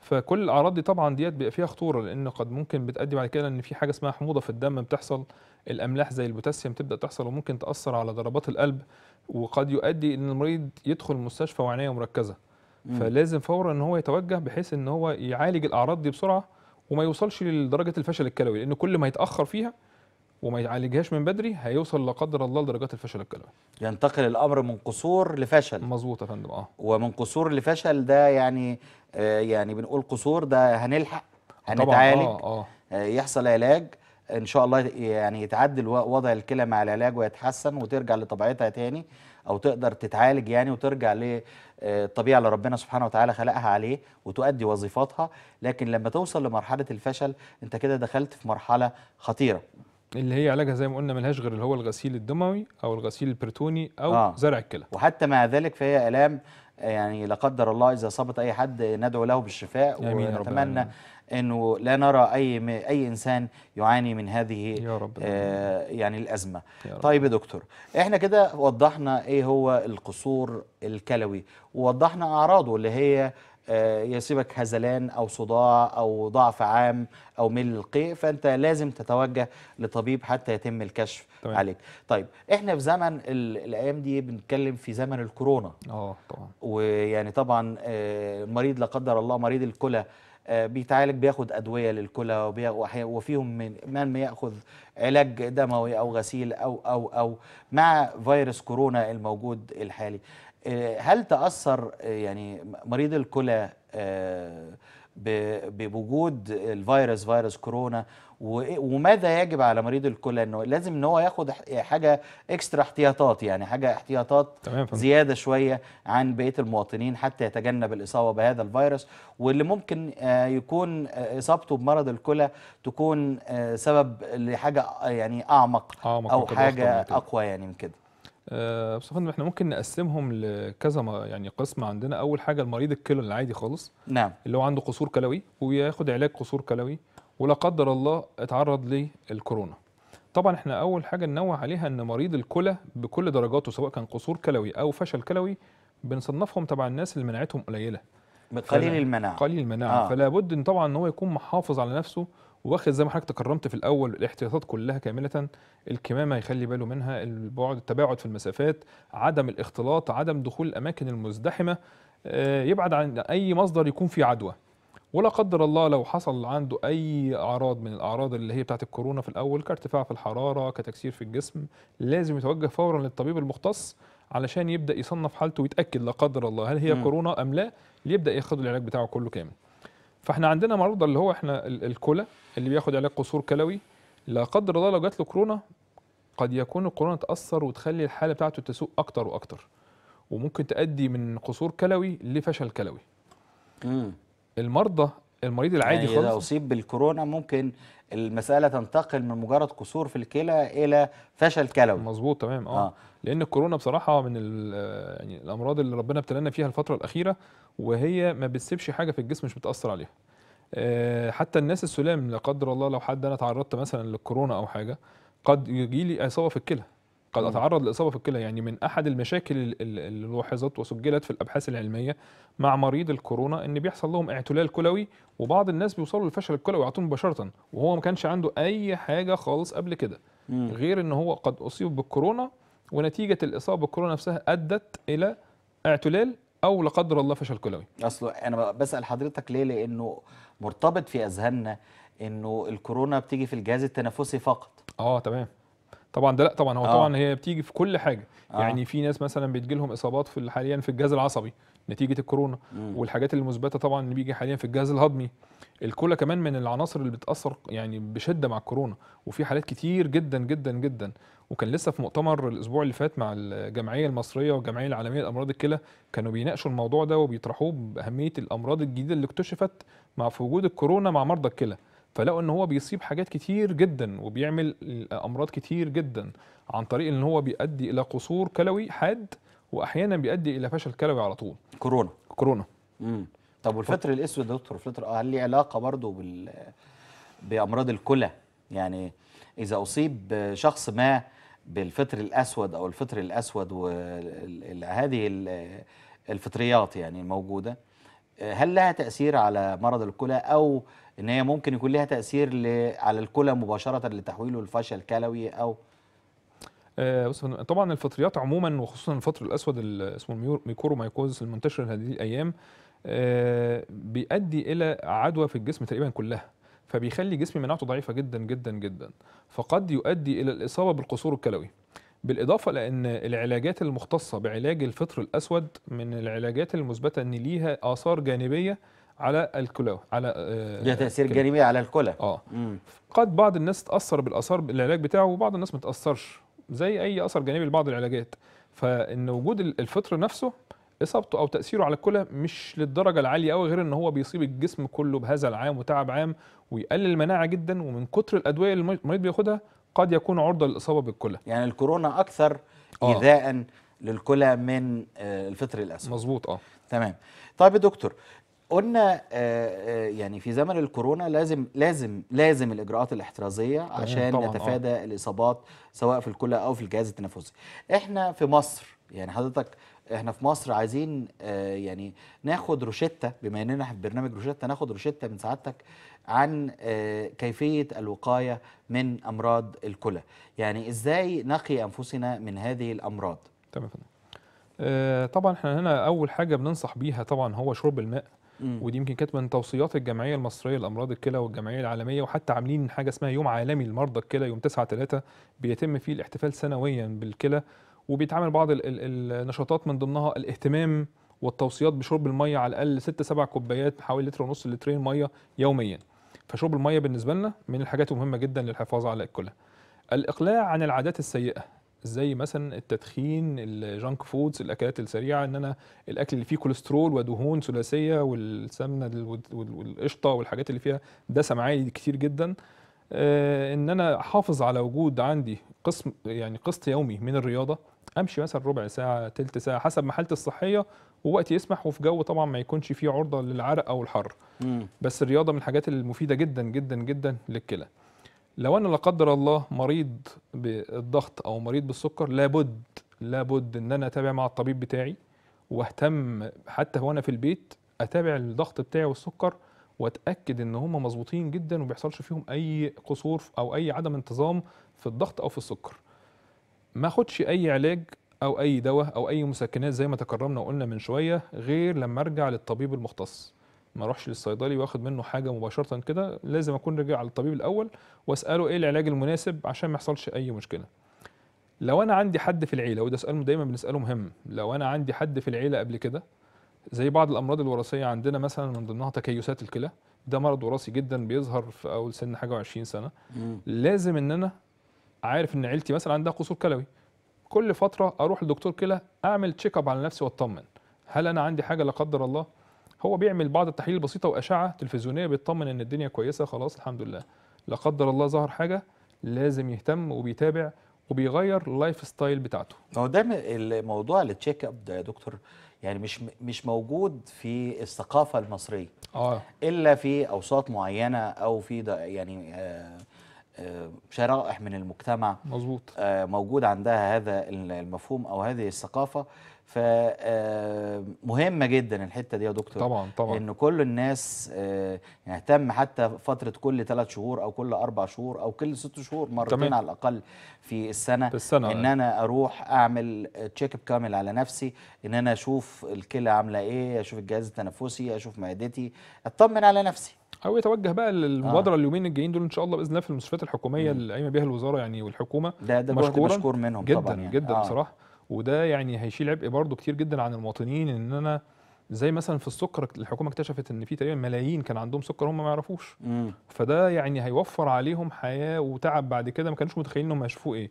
فكل الاعراض دي طبعا ديت بيبقى فيها خطوره لان قد ممكن بتؤدي بعد كده ان في حاجه اسمها حموضه في الدم بتحصل الاملاح زي البوتاسيوم تبدا تحصل وممكن تاثر على ضربات القلب وقد يؤدي ان المريض يدخل المستشفى وعنايه مركزه فلازم فورا ان هو يتوجه بحيث ان هو يعالج الاعراض دي بسرعه وما يوصلش لدرجه الفشل الكلوي لان كل ما يتاخر فيها وما يعالجهاش من بدري هيوصل لا قدر الله لدرجات الفشل الكلوي ينتقل الامر من قصور لفشل مظبوط يا فندم اه ومن قصور لفشل ده يعني آه يعني بنقول قصور ده هنلحق هنتعالج آه آه. آه يحصل علاج ان شاء الله يعني يتعدل وضع الكلى مع العلاج ويتحسن وترجع لطبيعتها تاني او تقدر تتعالج يعني وترجع للطبيعه آه، اللي ربنا سبحانه وتعالى خلقها عليه وتؤدي وظيفتها لكن لما توصل لمرحله الفشل انت كده دخلت في مرحله خطيره اللي هي علاجها زي ما قلنا ملهاش غير اللي هو الغسيل الدموي او الغسيل البرتوني او آه. زرع الكلى وحتى مع ذلك فهي الام آه، يعني لا قدر الله اذا اصابت اي حد ندعو له بالشفاء ونتمنى ربنا. انه لا نرى اي اي انسان يعاني من هذه يا رب آه يعني الازمه يا رب. طيب يا دكتور احنا كده وضحنا ايه هو القصور الكلوي ووضحنا اعراضه اللي هي آه، يصيبك هزلان او صداع او ضعف عام او ميل القيء فانت لازم تتوجه لطبيب حتى يتم الكشف طبعا. عليك طيب احنا في زمن الايام دي بنتكلم في زمن الكورونا اه طبعا ويعني طبعا آه، مريض لا قدر الله مريض الكلى آه، بيتعالج بياخد ادويه للكلى وفيهم من من ياخذ علاج دموي او غسيل او او او مع فيروس كورونا الموجود الحالي آه، هل تاثر آه، يعني مريض الكلى بوجود الفيروس فيروس كورونا وماذا يجب على مريض الكلى انه لازم ان هو ياخد حاجه اكسترا احتياطات يعني حاجه احتياطات زياده شويه عن بقيه المواطنين حتى يتجنب الاصابه بهذا الفيروس واللي ممكن آه، يكون آه، اصابته بمرض الكلى تكون آه، سبب لحاجه يعني اعمق, أعمق او حاجه اقوى يعني من كده أه بس فندم احنا ممكن نقسمهم لكذا يعني قسم عندنا اول حاجه المريض الكلى العادي خالص نعم اللي هو عنده قصور كلوي وياخد علاج قصور كلوي ولا قدر الله اتعرض للكورونا طبعا احنا اول حاجه ننوه عليها ان مريض الكلى بكل درجاته سواء كان قصور كلوي او فشل كلوي بنصنفهم تبع الناس اللي مناعتهم قليله قليل المناعه قليل المناعه آه. فلا بد ان طبعا ان هو يكون محافظ على نفسه واخد زي ما حضرتك كرمت في الاول الاحتياطات كلها كامله الكمامه يخلي باله منها البعد التباعد في المسافات عدم الاختلاط عدم دخول الاماكن المزدحمه آه، يبعد عن اي مصدر يكون فيه عدوى ولا قدر الله لو حصل عنده اي اعراض من الاعراض اللي هي بتاعت الكورونا في الاول كارتفاع في الحراره كتكسير في الجسم لازم يتوجه فورا للطبيب المختص علشان يبدا يصنف حالته ويتاكد لا قدر الله هل هي م. كورونا ام لا ليبدا ياخد العلاج بتاعه كله كامل فاحنا عندنا مرضى اللي هو احنا الكلى اللي بياخد علاج قصور كلوي لا قدر الله لو جات له كورونا قد يكون الكورونا تاثر وتخلي الحاله بتاعته تسوء اكتر واكتر وممكن تؤدي من قصور كلوي لفشل كلوي مم. المرضى المريض يعني العادي يعني خالص اذا اصيب بالكورونا ممكن المساله تنتقل من مجرد قصور في الكلى الى فشل كلوي مظبوط تمام آه. اه لان الكورونا بصراحه من آه، يعني الامراض اللي ربنا ابتلانا فيها الفتره الاخيره وهي ما بتسيبش حاجه في الجسم مش بتاثر عليها آه حتى الناس السلام لا قدر الله لو حد انا تعرضت مثلا للكورونا او حاجه قد يجي لي اصابه في الكلى قد اتعرض لاصابه في الكلى يعني من احد المشاكل اللي لاحظت وسجلت في الابحاث العلميه مع مريض الكورونا ان بيحصل لهم اعتلال كلوي وبعض الناس بيوصلوا للفشل الكلوي على مباشره وهو ما كانش عنده اي حاجه خالص قبل كده غير ان هو قد اصيب بالكورونا ونتيجه الاصابه بالكورونا نفسها ادت الى اعتلال او لا قدر الله فشل كلوي اصل انا بسال حضرتك ليه لانه مرتبط في اذهاننا انه الكورونا بتيجي في الجهاز التنفسي فقط اه تمام طبعا ده لا طبعا هو آه. طبعا هي بتيجي في كل حاجه آه. يعني في ناس مثلا بتجي لهم اصابات في حاليا في الجهاز العصبي نتيجه الكورونا مم. والحاجات المثبته طبعا اللي بيجي حاليا في الجهاز الهضمي الكولا كمان من العناصر اللي بتاثر يعني بشده مع الكورونا وفي حالات كتير جدا جدا جدا وكان لسه في مؤتمر الاسبوع اللي فات مع الجمعيه المصريه والجمعيه العالميه لامراض الكلى كانوا بيناقشوا الموضوع ده وبيطرحوه باهميه الامراض الجديده اللي اكتشفت مع في وجود الكورونا مع مرضى الكلى فلقوا ان هو بيصيب حاجات كتير جدا وبيعمل امراض كتير جدا عن طريق ان هو بيؤدي الى قصور كلوي حاد واحيانا بيؤدي الى فشل كلوي على طول كورونا كورونا امم طب والفطر الاسود يا دكتور الفطر هل ليه علاقه برضه بال بامراض الكلى يعني اذا اصيب شخص ما بالفطر الاسود او الفطر الاسود وهذه الفطريات يعني الموجوده هل لها تاثير على مرض الكلى او ان هي ممكن يكون لها تاثير ل... على الكلى مباشره لتحويله لفشل كلوي او آه، بص طبعا الفطريات عموما وخصوصا الفطر الاسود اللي اسمه الميكورومايكوزس المنتشر هذه الايام آه، بيؤدي الى عدوى في الجسم تقريبا كلها فبيخلي جسم مناعته ضعيفه جدا جدا جدا فقد يؤدي الى الاصابه بالقصور الكلوي بالاضافه لان العلاجات المختصه بعلاج الفطر الاسود من العلاجات المثبته ان ليها اثار جانبيه على الكلى على آه، ليها تاثير جانبي على الكلى اه قد بعض الناس تاثر بالاثار بالعلاج بتاعه وبعض الناس ما تاثرش زي اي اثر جانبي لبعض العلاجات فان وجود الفطر نفسه اصابته او تاثيره على الكلى مش للدرجه العاليه قوي غير ان هو بيصيب الجسم كله بهذا العام وتعب عام ويقلل المناعه جدا ومن كتر الادويه اللي المريض بياخدها قد يكون عرضه للاصابه بالكلى يعني الكورونا اكثر آه. ايذاء للكلى من آه، الفطر الاسود مظبوط اه تمام طيب يا دكتور قلنا آه، آه، يعني في زمن الكورونا لازم لازم لازم الاجراءات الاحترازيه عشان نتفادى آه. الاصابات سواء في الكلى او في الجهاز التنفسي احنا في مصر يعني حضرتك احنا في مصر عايزين آه، يعني ناخد روشته بما اننا في برنامج روشته ناخد روشته من سعادتك عن كيفيه الوقايه من امراض الكلى يعني ازاي نقي انفسنا من هذه الامراض تمام طبعا احنا هنا اول حاجه بننصح بيها طبعا هو شرب الماء ودي يمكن كانت من توصيات الجمعيه المصريه لامراض الكلى والجمعيه العالميه وحتى عاملين حاجه اسمها يوم عالمي لمرضى الكلى يوم 9 3 بيتم فيه الاحتفال سنويا بالكلى وبيتعمل بعض النشاطات من ضمنها الاهتمام والتوصيات بشرب الميه على الاقل 6 7 كوبايات حوالي لتر ونص لترين ميه يوميا فشرب الميه بالنسبه لنا من الحاجات المهمه جدا للحفاظ على الكلى الاقلاع عن العادات السيئه زي مثلا التدخين الجانك فودز الاكلات السريعه ان انا الاكل اللي فيه كوليسترول ودهون ثلاثيه والسمنه والقشطه والحاجات اللي فيها دسم عالي كتير جدا آه، ان انا احافظ على وجود عندي قسم يعني قسط يومي من الرياضه امشي مثلا ربع ساعه ثلث ساعه حسب ما حالتي الصحيه ووقت يسمح وفي جو طبعا ما يكونش فيه عرضه للعرق او الحر مم. بس الرياضه من الحاجات المفيده جدا جدا جدا للكلى لو انا لا قدر الله مريض بالضغط او مريض بالسكر لابد لابد ان انا اتابع مع الطبيب بتاعي واهتم حتى وانا في البيت اتابع الضغط بتاعي والسكر واتاكد ان هم مظبوطين جدا وما بيحصلش فيهم اي قصور او اي عدم انتظام في الضغط او في السكر ما اخدش اي علاج او اي دواء او اي مسكنات زي ما تكرمنا وقلنا من شويه غير لما ارجع للطبيب المختص ما اروحش للصيدلي واخد منه حاجه مباشره كده لازم اكون على للطبيب الاول واساله ايه العلاج المناسب عشان ما يحصلش اي مشكله لو انا عندي حد في العيله وده سؤال دايما بنساله مهم لو انا عندي حد في العيله قبل كده زي بعض الامراض الوراثيه عندنا مثلا من ضمنها تكيسات الكلى ده مرض وراثي جدا بيظهر في اول سن حاجه و20 سنه مم. لازم ان انا عارف ان عيلتي مثلا عندها قصور كلوي كل فتره اروح لدكتور كلى اعمل تشيك اب على نفسي واطمن هل انا عندي حاجه لا قدر الله هو بيعمل بعض التحليل البسيطه واشعه تلفزيونيه بيطمن ان الدنيا كويسه خلاص الحمد لله لا قدر الله ظهر حاجه لازم يهتم وبيتابع وبيغير اللايف ستايل بتاعته هو ده الموضوع التشيك اب ده يا دكتور يعني مش مش موجود في الثقافه المصريه اه الا في اوساط معينه او في يعني آه،, آه شرائح من المجتمع مظبوط آه، موجود عندها هذا المفهوم او هذه الثقافه فمهمه آه، جدا الحته دي يا دكتور طبعا طبعا ان كل الناس آه، يهتم يعني حتى فتره كل ثلاث شهور او كل اربع شهور او كل ست شهور مرتين على الاقل في السنه, في السنة ان آه. انا اروح اعمل تشيك اب كامل على نفسي ان انا اشوف الكلى عامله ايه اشوف الجهاز التنفسي اشوف معدتي اطمن على نفسي او يتوجه بقى للمبادره آه. اليومين الجايين دول ان شاء الله باذن الله في المستشفيات الحكوميه اللي قايمه بيها الوزاره يعني والحكومه ده ده مشكور منهم جدا طبعا يعني. جدا آه. بصراحه وده يعني هيشيل عبء برضه كتير جدا عن المواطنين ان انا زي مثلا في السكر الحكومه اكتشفت ان في تقريبا ملايين كان عندهم سكر هم ما يعرفوش فده يعني هيوفر عليهم حياه وتعب بعد كده ما كانوش متخيلين انهم هيشوفوه ايه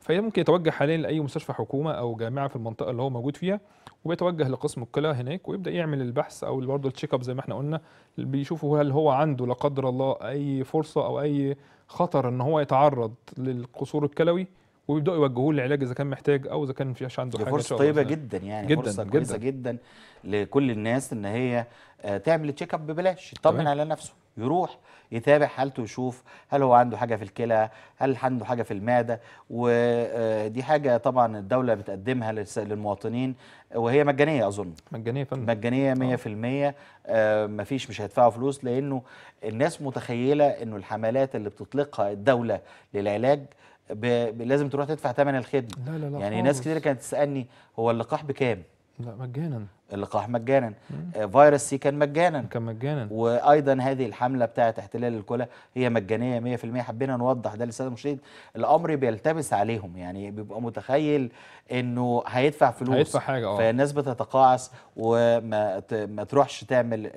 فهي ممكن يتوجه حاليا لاي مستشفى حكومه او جامعه في المنطقه اللي هو موجود فيها وبيتوجه لقسم الكلى هناك ويبدا يعمل البحث او برضه التشيك اب زي ما احنا قلنا بيشوفوا هل هو عنده لا قدر الله اي فرصه او اي خطر ان هو يتعرض للقصور الكلوي ويبداوا يوجهوه للعلاج اذا كان محتاج او اذا كان مفيش عنده حاجه فرصه طيبه جدا يعني جداً فرصه جداً كويسه جدا لكل الناس ان هي آه، تعمل تشيك اب ببلاش يطمن على نفسه يروح يتابع حالته ويشوف هل هو عنده حاجه في الكلى هل عنده حاجه في المعده ودي آه، حاجه طبعا الدوله بتقدمها للمواطنين وهي مجانيه اظن مجانيه فندم مجانيه 100% آه. آه مفيش مش هيدفعوا فلوس لانه الناس متخيله انه الحملات اللي بتطلقها الدوله للعلاج ب... لازم تروح تدفع ثمن الخدمه لا لا لا يعني خالص. ناس كتير كانت تسالني هو اللقاح بكام لا مجانا اللقاح مجانا مم. آه، فيروس سي كان مجانا كان مجانا وايضا هذه الحمله بتاعه احتلال الكلى هي مجانيه 100% حبينا نوضح ده للساده المشاهدين الامر بيلتبس عليهم يعني بيبقى متخيل انه هيدفع فلوس هيدفع حاجه اه فالناس بتتقاعس وما ما تروحش تعمل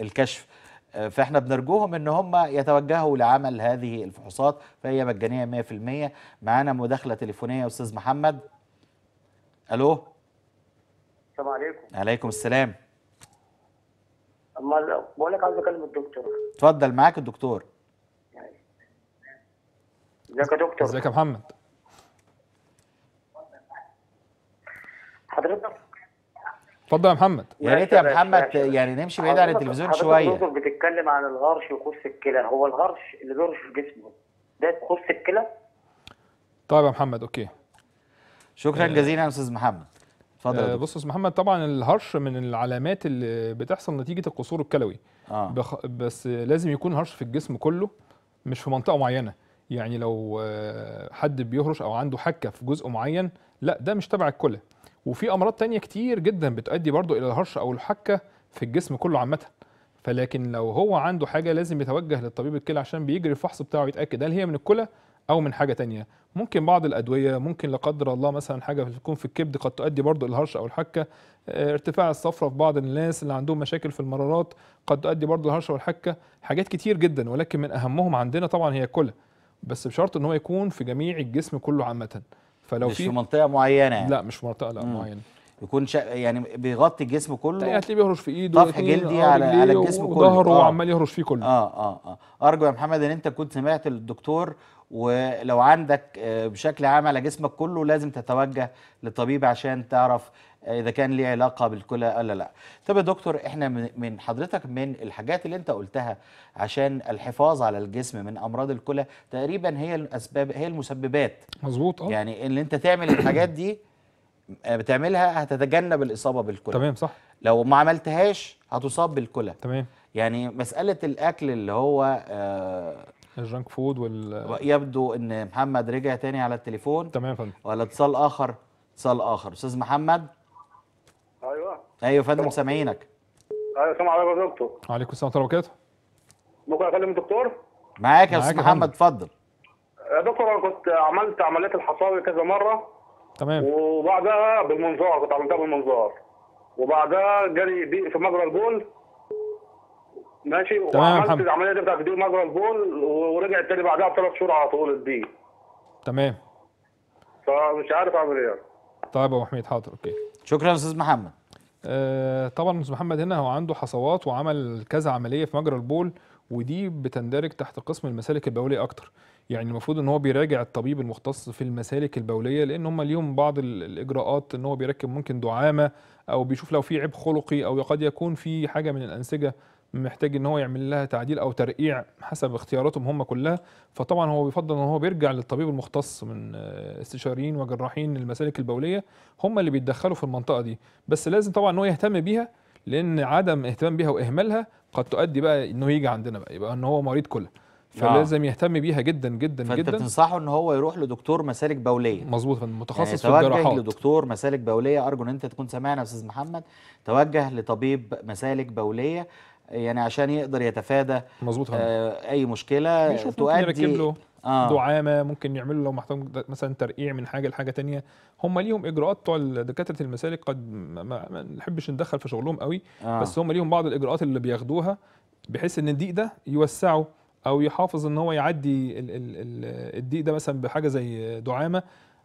الكشف فاحنا بنرجوهم ان هم يتوجهوا لعمل هذه الفحوصات فهي مجانيه 100% معانا مداخله تليفونيه استاذ محمد الو السلام عليكم عليكم السلام امال بقول لك عايز اكلم الدكتور اتفضل معاك الدكتور ازيك يا دكتور ازيك يا محمد حضرتك اتفضل يا محمد يا ريت يا محمد يعني نمشي بعيد عن التلفزيون شويه حضرتك بتتكلم عن الغرش يخص الكلى هو الغرش اللي بيغرش في جسمه ده يخص الكلى طيب يا محمد اوكي شكرا آه. جزيلا يا استاذ محمد اتفضل آه بص يا استاذ محمد طبعا الهرش من العلامات اللي بتحصل نتيجه القصور الكلوي آه. بخ... بس لازم يكون هرش في الجسم كله مش في منطقه معينه يعني لو آه، حد بيهرش او عنده حكه في جزء معين لا ده مش تبع الكلى وفي امراض تانية كتير جدا بتؤدي برضو الى الهرش او الحكه في الجسم كله عامه فلكن لو هو عنده حاجه لازم يتوجه للطبيب الكلى عشان بيجري الفحص بتاعه يتاكد هل هي من الكلى او من حاجه تانية ممكن بعض الادويه ممكن لا قدر الله مثلا حاجه تكون في الكبد قد تؤدي برضو الى الهرش او الحكه آه، ارتفاع الصفرة في بعض الناس اللي عندهم مشاكل في المرارات قد تؤدي برضو الهرش والحكه حاجات كتير جدا ولكن من اهمهم عندنا طبعا هي الكلى بس بشرط ان هو يكون في جميع الجسم كله عامه فلو مش في منطقه معينه يعني. لا مش في منطقه لا مم. معينه يكون شا... يعني بيغطي الجسم كله لا يعني هتلاقيه بيهرش في ايده طفح جلدي اه على على الجسم كله وظهره آه. وعمال يهرش فيه كله اه اه اه ارجو يا محمد ان انت كنت سمعت الدكتور ولو عندك آه، بشكل عام على جسمك كله لازم تتوجه لطبيب عشان تعرف اذا كان ليه علاقه بالكلى ولا لا طب يا دكتور احنا من حضرتك من الحاجات اللي انت قلتها عشان الحفاظ على الجسم من امراض الكلى تقريبا هي الاسباب هي المسببات مظبوط اه يعني ان انت تعمل الحاجات دي آه، بتعملها هتتجنب الاصابه بالكلى تمام صح لو ما عملتهاش هتصاب بالكلى تمام يعني مساله الاكل اللي هو آه الجنك فود وال يبدو ان محمد رجع تاني على التليفون تمام فندم ولا اتصال اخر اتصال اخر استاذ محمد ايوه فندم سامعينك ايوه سامع حضرتك يا دكتور وعليكم السلام ورحمه الله وبركاته ممكن اكلم الدكتور معاك يا استاذ محمد اتفضل يا دكتور انا كنت عملت عمليه الحصاوي كذا مره تمام وبعدها بالمنظار كنت عملتها بالمنظار وبعدها جالي ضيق في مجرى البول ماشي تمام وعملت العمليه دي بتاعت ضيق مجرى البول ورجعت تاني بعدها بثلاث شهور على طول الضيق تمام فمش عارف اعمل ايه طيب يا ابو حميد حاضر اوكي شكرا يا استاذ محمد آه، طبعا مستر محمد هنا هو عنده حصوات وعمل كذا عمليه في مجرى البول ودي بتندرج تحت قسم المسالك البوليه اكتر يعني المفروض ان هو بيراجع الطبيب المختص في المسالك البوليه لان هم ليهم بعض الاجراءات ان هو بيركب ممكن دعامه او بيشوف لو في عيب خلقي او قد يكون في حاجه من الانسجه محتاج ان هو يعمل لها تعديل او ترقيع حسب اختياراتهم هم كلها فطبعا هو بيفضل ان هو بيرجع للطبيب المختص من آه، استشاريين وجراحين المسالك البوليه هم اللي بيتدخلوا في المنطقه دي بس لازم طبعا ان هو يهتم بيها لان عدم اهتمام بيها واهمالها قد تؤدي بقى انه يجي عندنا بقى يبقى ان هو مريض كلى فلازم نعم. يهتم بيها جدا جدا فأنت جدا فانت بتنصحه ان هو يروح لدكتور مسالك بوليه مظبوط متخصص يعني في الجراحات توجه لدكتور مسالك بوليه ارجو ان انت تكون سامعنا يا استاذ محمد توجه لطبيب مسالك بوليه يعني عشان يقدر يتفادى مظبوط آه اي مشكله تؤدي يركب له آه. دعامه ممكن يعملوا لو محتاج مثلا ترقيع من حاجه لحاجه تانية هم ليهم اجراءات بتوع دكاتره المسالك قد ما نحبش ندخل في شغلهم قوي آه. بس هم ليهم بعض الاجراءات اللي بياخدوها بحيث ان الضيق ده يوسعه او يحافظ ان هو يعدي الضيق ده مثلا بحاجه زي دعامه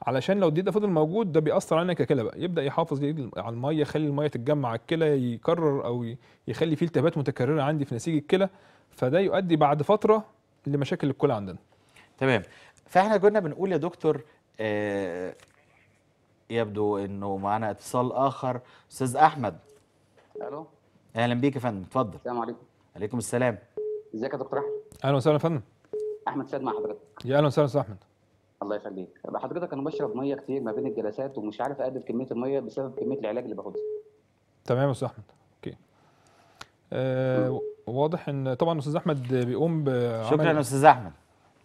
علشان لو الديد ده فضل موجود ده بيأثر علينا ككلى بقى يبدا يحافظ على الميه يخلي الميه تتجمع على الكلى يكرر او يخلي فيه التهابات متكرره عندي في نسيج الكلى فده يؤدي بعد فتره لمشاكل الكلى عندنا تمام فاحنا كنا بنقول يا دكتور آه يبدو انه معانا اتصال اخر استاذ احمد الو اهلا بيك يا فندم اتفضل السلام عليكم عليكم السلام ازيك يا دكتور احمد اهلا وسهلا يا فندم احمد سيد مع حضرتك يا اهلا وسهلا يا استاذ احمد الله يخليك حضرتك انا بشرب ميه كتير ما بين الجلسات ومش عارف اقلل كميه الميه بسبب كميه العلاج اللي باخدها تمام يا استاذ احمد اوكي آه واضح ان طبعا استاذ احمد بيقوم بعمل شكرا استاذ احمد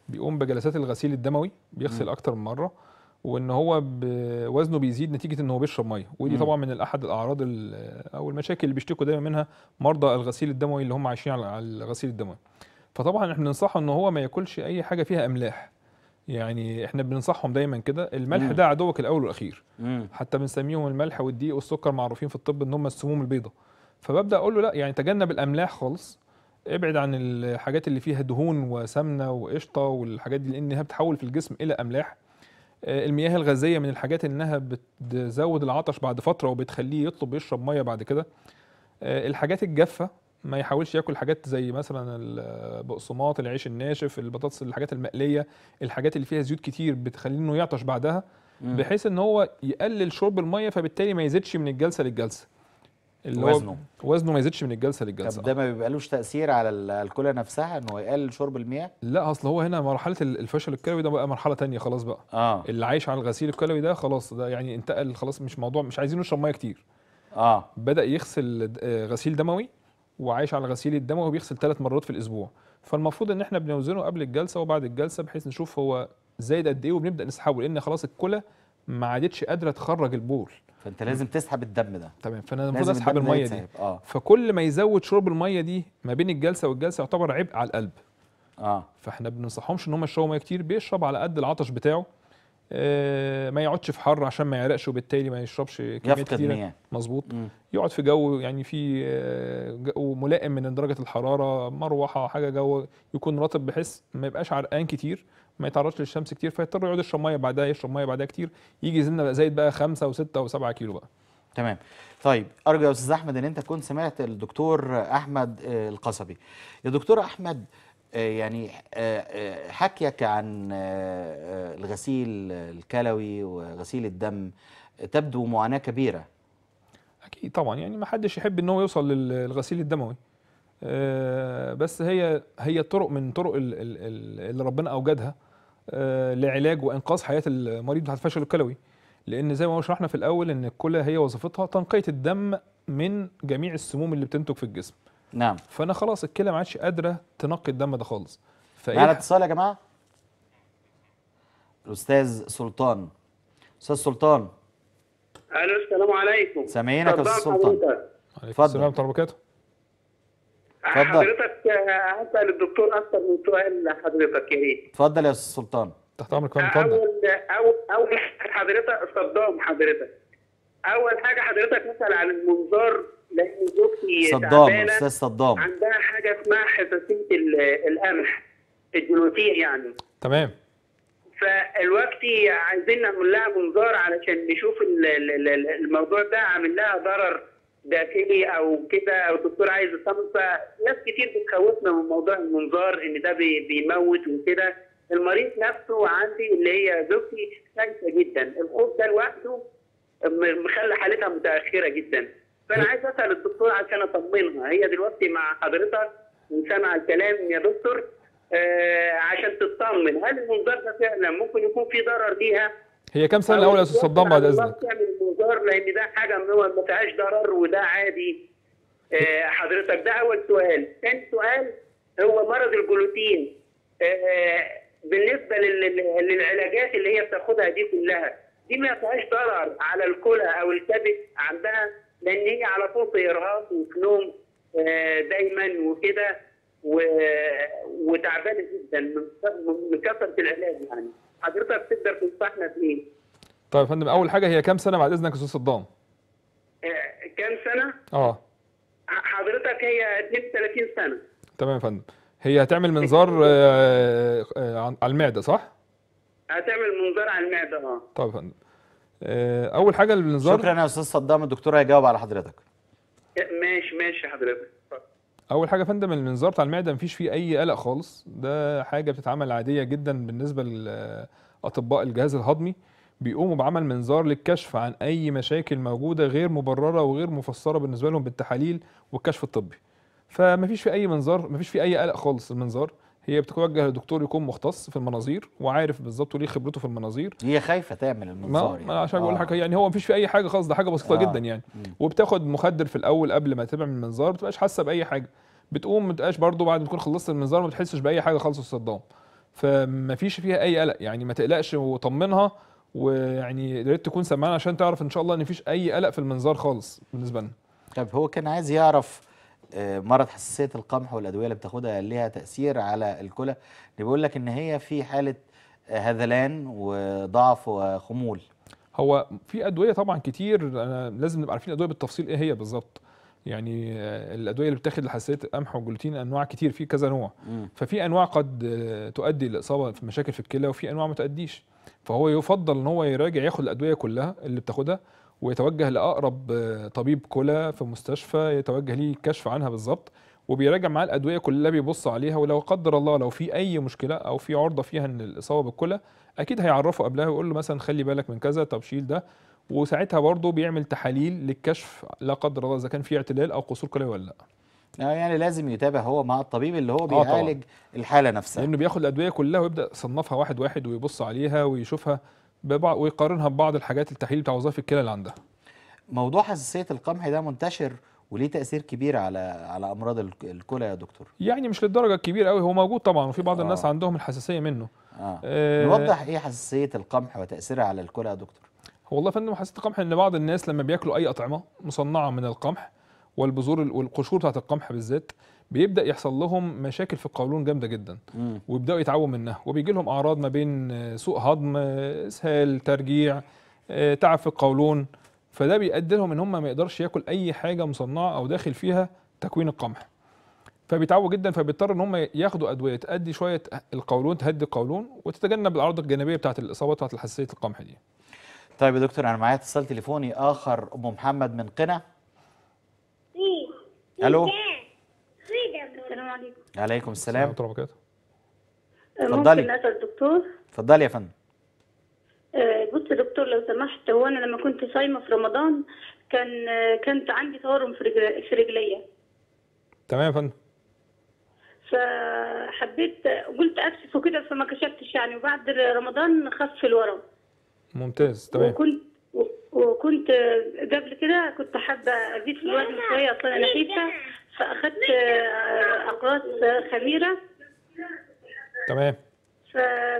بيقوم بجلسات الغسيل الدموي بيغسل اكتر من مره وان هو وزنه بيزيد نتيجه ان هو بيشرب ميه ودي طبعا من احد الاعراض او المشاكل اللي بيشتكوا دايما منها مرضى الغسيل الدموي اللي هم عايشين على الغسيل الدموي فطبعا احنا بننصحه ان هو ما ياكلش اي حاجه فيها املاح يعني احنا بننصحهم دايما كده الملح مم. ده عدوك الاول والاخير مم. حتى بنسميهم الملح والدقيق والسكر معروفين في الطب ان هم السموم البيضاء فببدا اقول له لا يعني تجنب الاملاح خالص ابعد عن الحاجات اللي فيها دهون وسمنه وقشطه والحاجات دي لانها بتحول في الجسم الى املاح آه، المياه الغازيه من الحاجات انها بتزود العطش بعد فتره وبتخليه يطلب يشرب ميه بعد كده آه، الحاجات الجافه ما يحاولش ياكل حاجات زي مثلا البقسماط العيش الناشف البطاطس الحاجات المقليه الحاجات اللي فيها زيوت كتير بتخليه انه يعطش بعدها بحيث ان هو يقلل شرب الميه فبالتالي ما يزيدش من الجلسه للجلسه اللي وزنه هو وزنه ما يزيدش من الجلسه للجلسه طب ده ما بيبقالوش تاثير على الكلى نفسها انه يقلل شرب المياه لا اصل هو هنا مرحله الفشل الكلوي ده بقى مرحله تانية خلاص بقى آه. اللي عايش على الغسيل الكلوي ده خلاص ده يعني انتقل خلاص مش موضوع مش عايزين نشرب ميه كتير اه بدا يغسل آه، غسيل دموي وعايش على غسيل الدم وهو بيغسل ثلاث مرات في الاسبوع فالمفروض ان احنا بنوزنه قبل الجلسه وبعد الجلسه بحيث نشوف هو زايد قد ايه وبنبدا نسحبه لان خلاص الكلى ما عادتش قادره تخرج البول فانت لازم تسحب الدم ده تمام فانا المفروض اسحب الميه دي آه. فكل ما يزود شرب الميه دي ما بين الجلسه والجلسه يعتبر عبء على القلب اه فاحنا بننصحهمش ان هم يشربوا ميه كتير بيشرب على قد العطش بتاعه آه، ما يقعدش في حر عشان ما يعرقش وبالتالي ما يشربش كميات كتيره مياه. مظبوط يقعد في جو يعني في آه، جو ملائم من درجه الحراره مروحه حاجه جو يكون رطب بحيث ما يبقاش عرقان كتير ما يتعرضش للشمس كتير فيضطر يقعد يشرب ميه بعدها يشرب ميه بعدها كتير يجي زنا بقى زايد بقى 5 و6 و7 كيلو بقى تمام طيب ارجو يا استاذ احمد ان انت تكون سمعت الدكتور احمد آه، القصبي يا دكتور احمد آه، يعني آه، آه، حكيك عن الغسيل الكلوي وغسيل الدم تبدو معاناة كبيرة أكيد طبعا يعني ما حدش يحب أنه يوصل للغسيل الدموي بس هي هي طرق من طرق اللي ربنا أوجدها لعلاج وإنقاذ حياة المريض بتاع الفشل الكلوي لأن زي ما شرحنا في الأول أن الكلى هي وظيفتها تنقية الدم من جميع السموم اللي بتنتج في الجسم نعم فانا خلاص الكلى ما عادش قادره تنقي الدم ده خالص فايه معانا اتصال يا جماعه الاستاذ سلطان استاذ سلطان الو السلام عليكم سامعينك يا استاذ سلطان اتفضل السلام ورحمه الله وبركاته آه، حضرتك هسال آه، الدكتور اكثر من سؤال لحضرتك يا ريت اتفضل يا استاذ سلطان تحت امرك فندم آه، اتفضل اول اول اول حضرتك صدام حضرتك اول حاجه حضرتك مثلا عن المنظار لان زوجتي صدام استاذ صدام عندها حاجه اسمها حساسيه القمح الجلوتين يعني تمام فالوقت عايزين نعمل لها منظار علشان نشوف الموضوع ده عامل لها ضرر داخلي او كده او الدكتور عايز يصمم فناس كتير بتخوفنا من موضوع المنظار ان ده بيموت وكده المريض نفسه عندي اللي هي زوجتي كويسه جدا الخوف ده لوحده مخلي حالتها متاخره جدا فانا عايز اسال الدكتور عشان اطمنها هي دلوقتي مع حضرتك وسامعه الكلام يا دكتور آه عشان تطمن هل المنظار ده فعلا ممكن يكون في ضرر ليها؟ هي كام سنه الاول يا استاذ صدام بعد اذنك؟ تعمل منظار لان ده حاجه ما فيهاش ضرر وده عادي آه حضرتك ده اول سؤال، ثاني سؤال هو مرض الجلوتين آه, آه، بالنسبه للعلاجات اللي هي بتاخدها دي كلها دي ما فيهاش ضرر على الكلى او الكبد عندها لان هي على طول في ارهاق وفي نوم آه، دايما وكده وتعبانه جدا من كثره العلاج يعني حضرتك تقدر تنصحنا بايه؟ طيب يا فندم اول حاجه هي كام سنه بعد اذنك يا استاذ صدام؟ آه، كام سنه؟ اه حضرتك هي 32 سنه تمام يا فندم هي هتعمل منظار آه، على المعده صح؟ هتعمل منظار على المعده اه طيب يا فندم آه، اول حاجه الانذار شكرا يا استاذ صدام الدكتور هيجاوب على حضرتك ماشي ماشي حضرتك اول حاجه يا فندم المنظار بتاع المعده مفيش فيه اي قلق خالص ده حاجه بتتعمل عاديه جدا بالنسبه لاطباء الجهاز الهضمي بيقوموا بعمل منظار للكشف عن اي مشاكل موجوده غير مبرره وغير مفسره بالنسبه لهم بالتحاليل والكشف الطبي فمفيش فيه اي منظار مفيش فيه اي قلق خالص المنظار هي بتتوجه لدكتور يكون مختص في المناظير وعارف بالظبط وليه خبرته في المناظير هي خايفه تعمل المنظار يعني. عشان اقول يعني. لك آه. يعني هو مفيش في اي حاجه خالص ده حاجه بسيطه آه. جدا يعني م. وبتاخد مخدر في الاول قبل ما تبع من المنظار ما بتبقاش حاسه باي حاجه بتقوم ما تبقاش برده بعد ما تكون خلصت المنظار ما بتحسش باي حاجه خالص الصدام فما فيش فيها اي قلق يعني ما تقلقش وطمنها ويعني يا ريت تكون سمعنا عشان تعرف ان شاء الله ان فيش اي قلق في المنظار خالص بالنسبه لنا طب هو كان عايز يعرف آه، مرض حساسيه القمح والادويه اللي بتاخدها ليها تاثير على الكلى اللي بيقول لك ان هي في حاله هذلان وضعف وخمول هو في ادويه طبعا كتير لازم نبقى عارفين الادويه بالتفصيل ايه هي بالظبط يعني آه، الادويه اللي بتاخد لحساسيه القمح والجلوتين انواع كتير في كذا نوع ففي انواع قد آه، تؤدي لاصابه في مشاكل في الكلى وفي انواع ما تؤديش فهو يفضل ان هو يراجع ياخد الادويه كلها اللي بتاخدها ويتوجه لاقرب آه، طبيب كلى في مستشفى يتوجه ليه الكشف عنها بالظبط وبيراجع معاه الادويه كلها بيبص عليها ولو قدر الله لو في اي مشكله او في عرضه فيها ان الاصابه بالكلى اكيد هيعرفه قبلها ويقول له مثلا خلي بالك من كذا طب شيل ده وساعتها برضه بيعمل تحاليل للكشف لا قدر الله اذا كان في اعتلال او قصور كلوي ولا لا آه، يعني لازم يتابع هو مع الطبيب اللي هو آه، بيعالج الحاله نفسها لانه بياخد الادويه كلها ويبدا يصنفها واحد واحد ويبص عليها ويشوفها ببعض ويقارنها ببعض الحاجات التحليل بتاع وظائف الكلى اللي عندها موضوع حساسيه القمح ده منتشر وليه تاثير كبير على على امراض الكلى يا دكتور يعني مش للدرجه الكبيره قوي هو موجود طبعا وفي بعض آه. الناس عندهم الحساسيه منه آه. آه. نوضح ايه حساسيه القمح وتاثيرها على الكلى يا دكتور والله يا فندم حساسيه القمح ان بعض الناس لما بياكلوا اي اطعمه مصنعه من القمح والبذور والقشور بتاعت القمح بالذات بيبدا يحصل لهم مشاكل في القولون جامده جدا مم. ويبداوا يتعبوا منها وبيجي لهم اعراض ما بين آه، سوء هضم آه، اسهال ترجيع آه، تعب في القولون فده بيؤدي لهم ان هم ما يقدرش ياكل اي حاجه مصنعه او داخل فيها تكوين القمح فبيتعبوا جدا فبيضطر ان هم ياخدوا ادويه تادي شويه القولون تهدي القولون وتتجنب الاعراض الجانبيه بتاعه الاصابه بتاعه حساسيه القمح دي طيب يا دكتور انا معايا اتصال تليفوني اخر ام محمد من قنا إيه؟ الو إيه؟ السلام عليكم عليكم السلام ورحمه الله وبركاته آه، اتفضلي الدكتور اتفضلي يا فندم آه، بص يا دكتور لو سمحت هو انا لما كنت صايمه في رمضان كان آه، كانت عندي تورم في في رجليا تمام يا فندم فحبيت قلت اكشف وكده فما كشفتش يعني وبعد رمضان خف الورم ممتاز تمام وكنت وكنت قبل كده كنت حابه ازيد في الوزن شويه اصلا انا إيه، فاخذت اقراص خميره تمام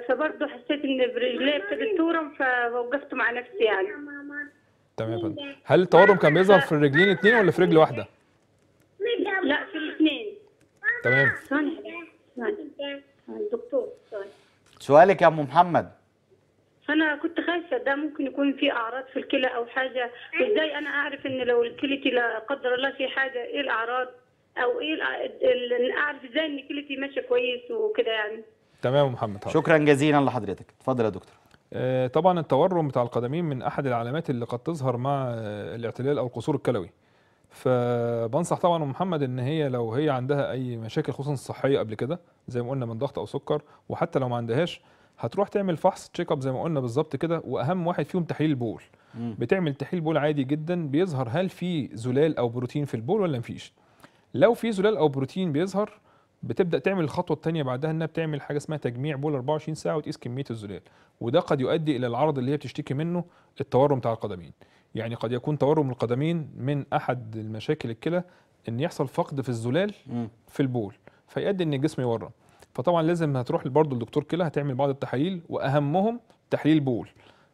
فبرضه حسيت ان برجلي ابتدت تورم فوقفت مع نفسي يعني تمام يا فندم هل التورم كان بيظهر في الرجلين اثنين ولا في رجل واحده؟ لا في الاثنين تمام ثانية دكتور سؤالك يا ام محمد انا كنت خايفه ده ممكن يكون في اعراض في الكلى او حاجه أيوة. ازاي انا اعرف ان لو الكليتي لا قدر الله في حاجه ايه الاعراض او ايه اعرف ازاي ان كليتي ماشيه كويس وكده يعني تمام محمد حضرتك. شكرا جزيلا لحضرتك اتفضل يا دكتور آه، طبعا التورم بتاع القدمين من احد العلامات اللي قد تظهر مع آه، الاعتلال او القصور الكلوي فبنصح طبعا ام محمد ان هي لو هي عندها اي مشاكل خصوصا صحيه قبل كده زي ما قلنا من ضغط او سكر وحتى لو ما عندهاش هتروح تعمل فحص تشيك اب زي ما قلنا بالظبط كده واهم واحد فيهم تحليل البول بتعمل تحليل بول عادي جدا بيظهر هل في زلال او بروتين في البول ولا مفيش لو في زلال او بروتين بيظهر بتبدا تعمل الخطوه الثانيه بعدها انها بتعمل حاجه اسمها تجميع بول 24 ساعه وتقيس كميه الزلال وده قد يؤدي الى العرض اللي هي بتشتكي منه التورم بتاع القدمين يعني قد يكون تورم القدمين من احد المشاكل الكلى ان يحصل فقد في الزلال في البول فيؤدي ان الجسم يورم فطبعا لازم هتروح برضه للدكتور كلى هتعمل بعض التحاليل واهمهم تحليل بول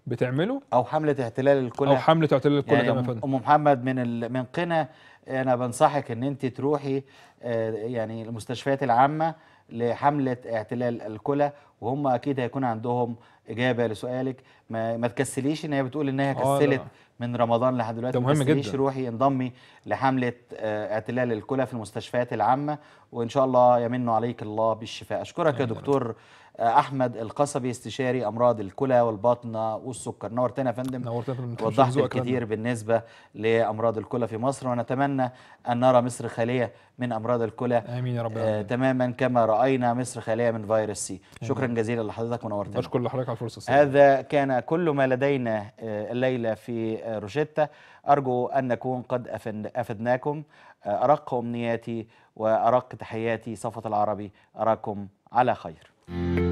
بتعمله او حمله اعتلال الكلى او حمله اعتلال الكلى يعني كما ام محمد من ال... من قنا انا بنصحك ان انت تروحي آه، يعني المستشفيات العامه لحمله اعتلال الكلى وهم اكيد هيكون عندهم اجابه لسؤالك ما, ما تكسليش ان هي بتقول ان هي آه، كسلت من رمضان لحد دلوقتي مهم جدا روحي انضمي لحمله آه، اعتلال الكلى في المستشفيات العامه وان شاء الله يمن عليك الله بالشفاء اشكرك يا دكتور آه، احمد القصبي استشاري امراض الكلى والباطنه والسكر نورتنا يا فندم نورتنا وضحت الكثير بالنسبه لامراض الكلى في مصر ونتمنى ان نرى مصر خاليه من امراض الكلى امين يا رب آه تماما كما راينا مصر خاليه من فيروس سي شكرا جزيلا لحضرتك ونورتنا بشكر لحضرتك على الفرصه هذا كان كل ما لدينا آه، الليله في روشيتا أرجو أن نكون قد أفدناكم آه، أرق أمنياتي وأرق تحياتي صفة العربي أراكم على خير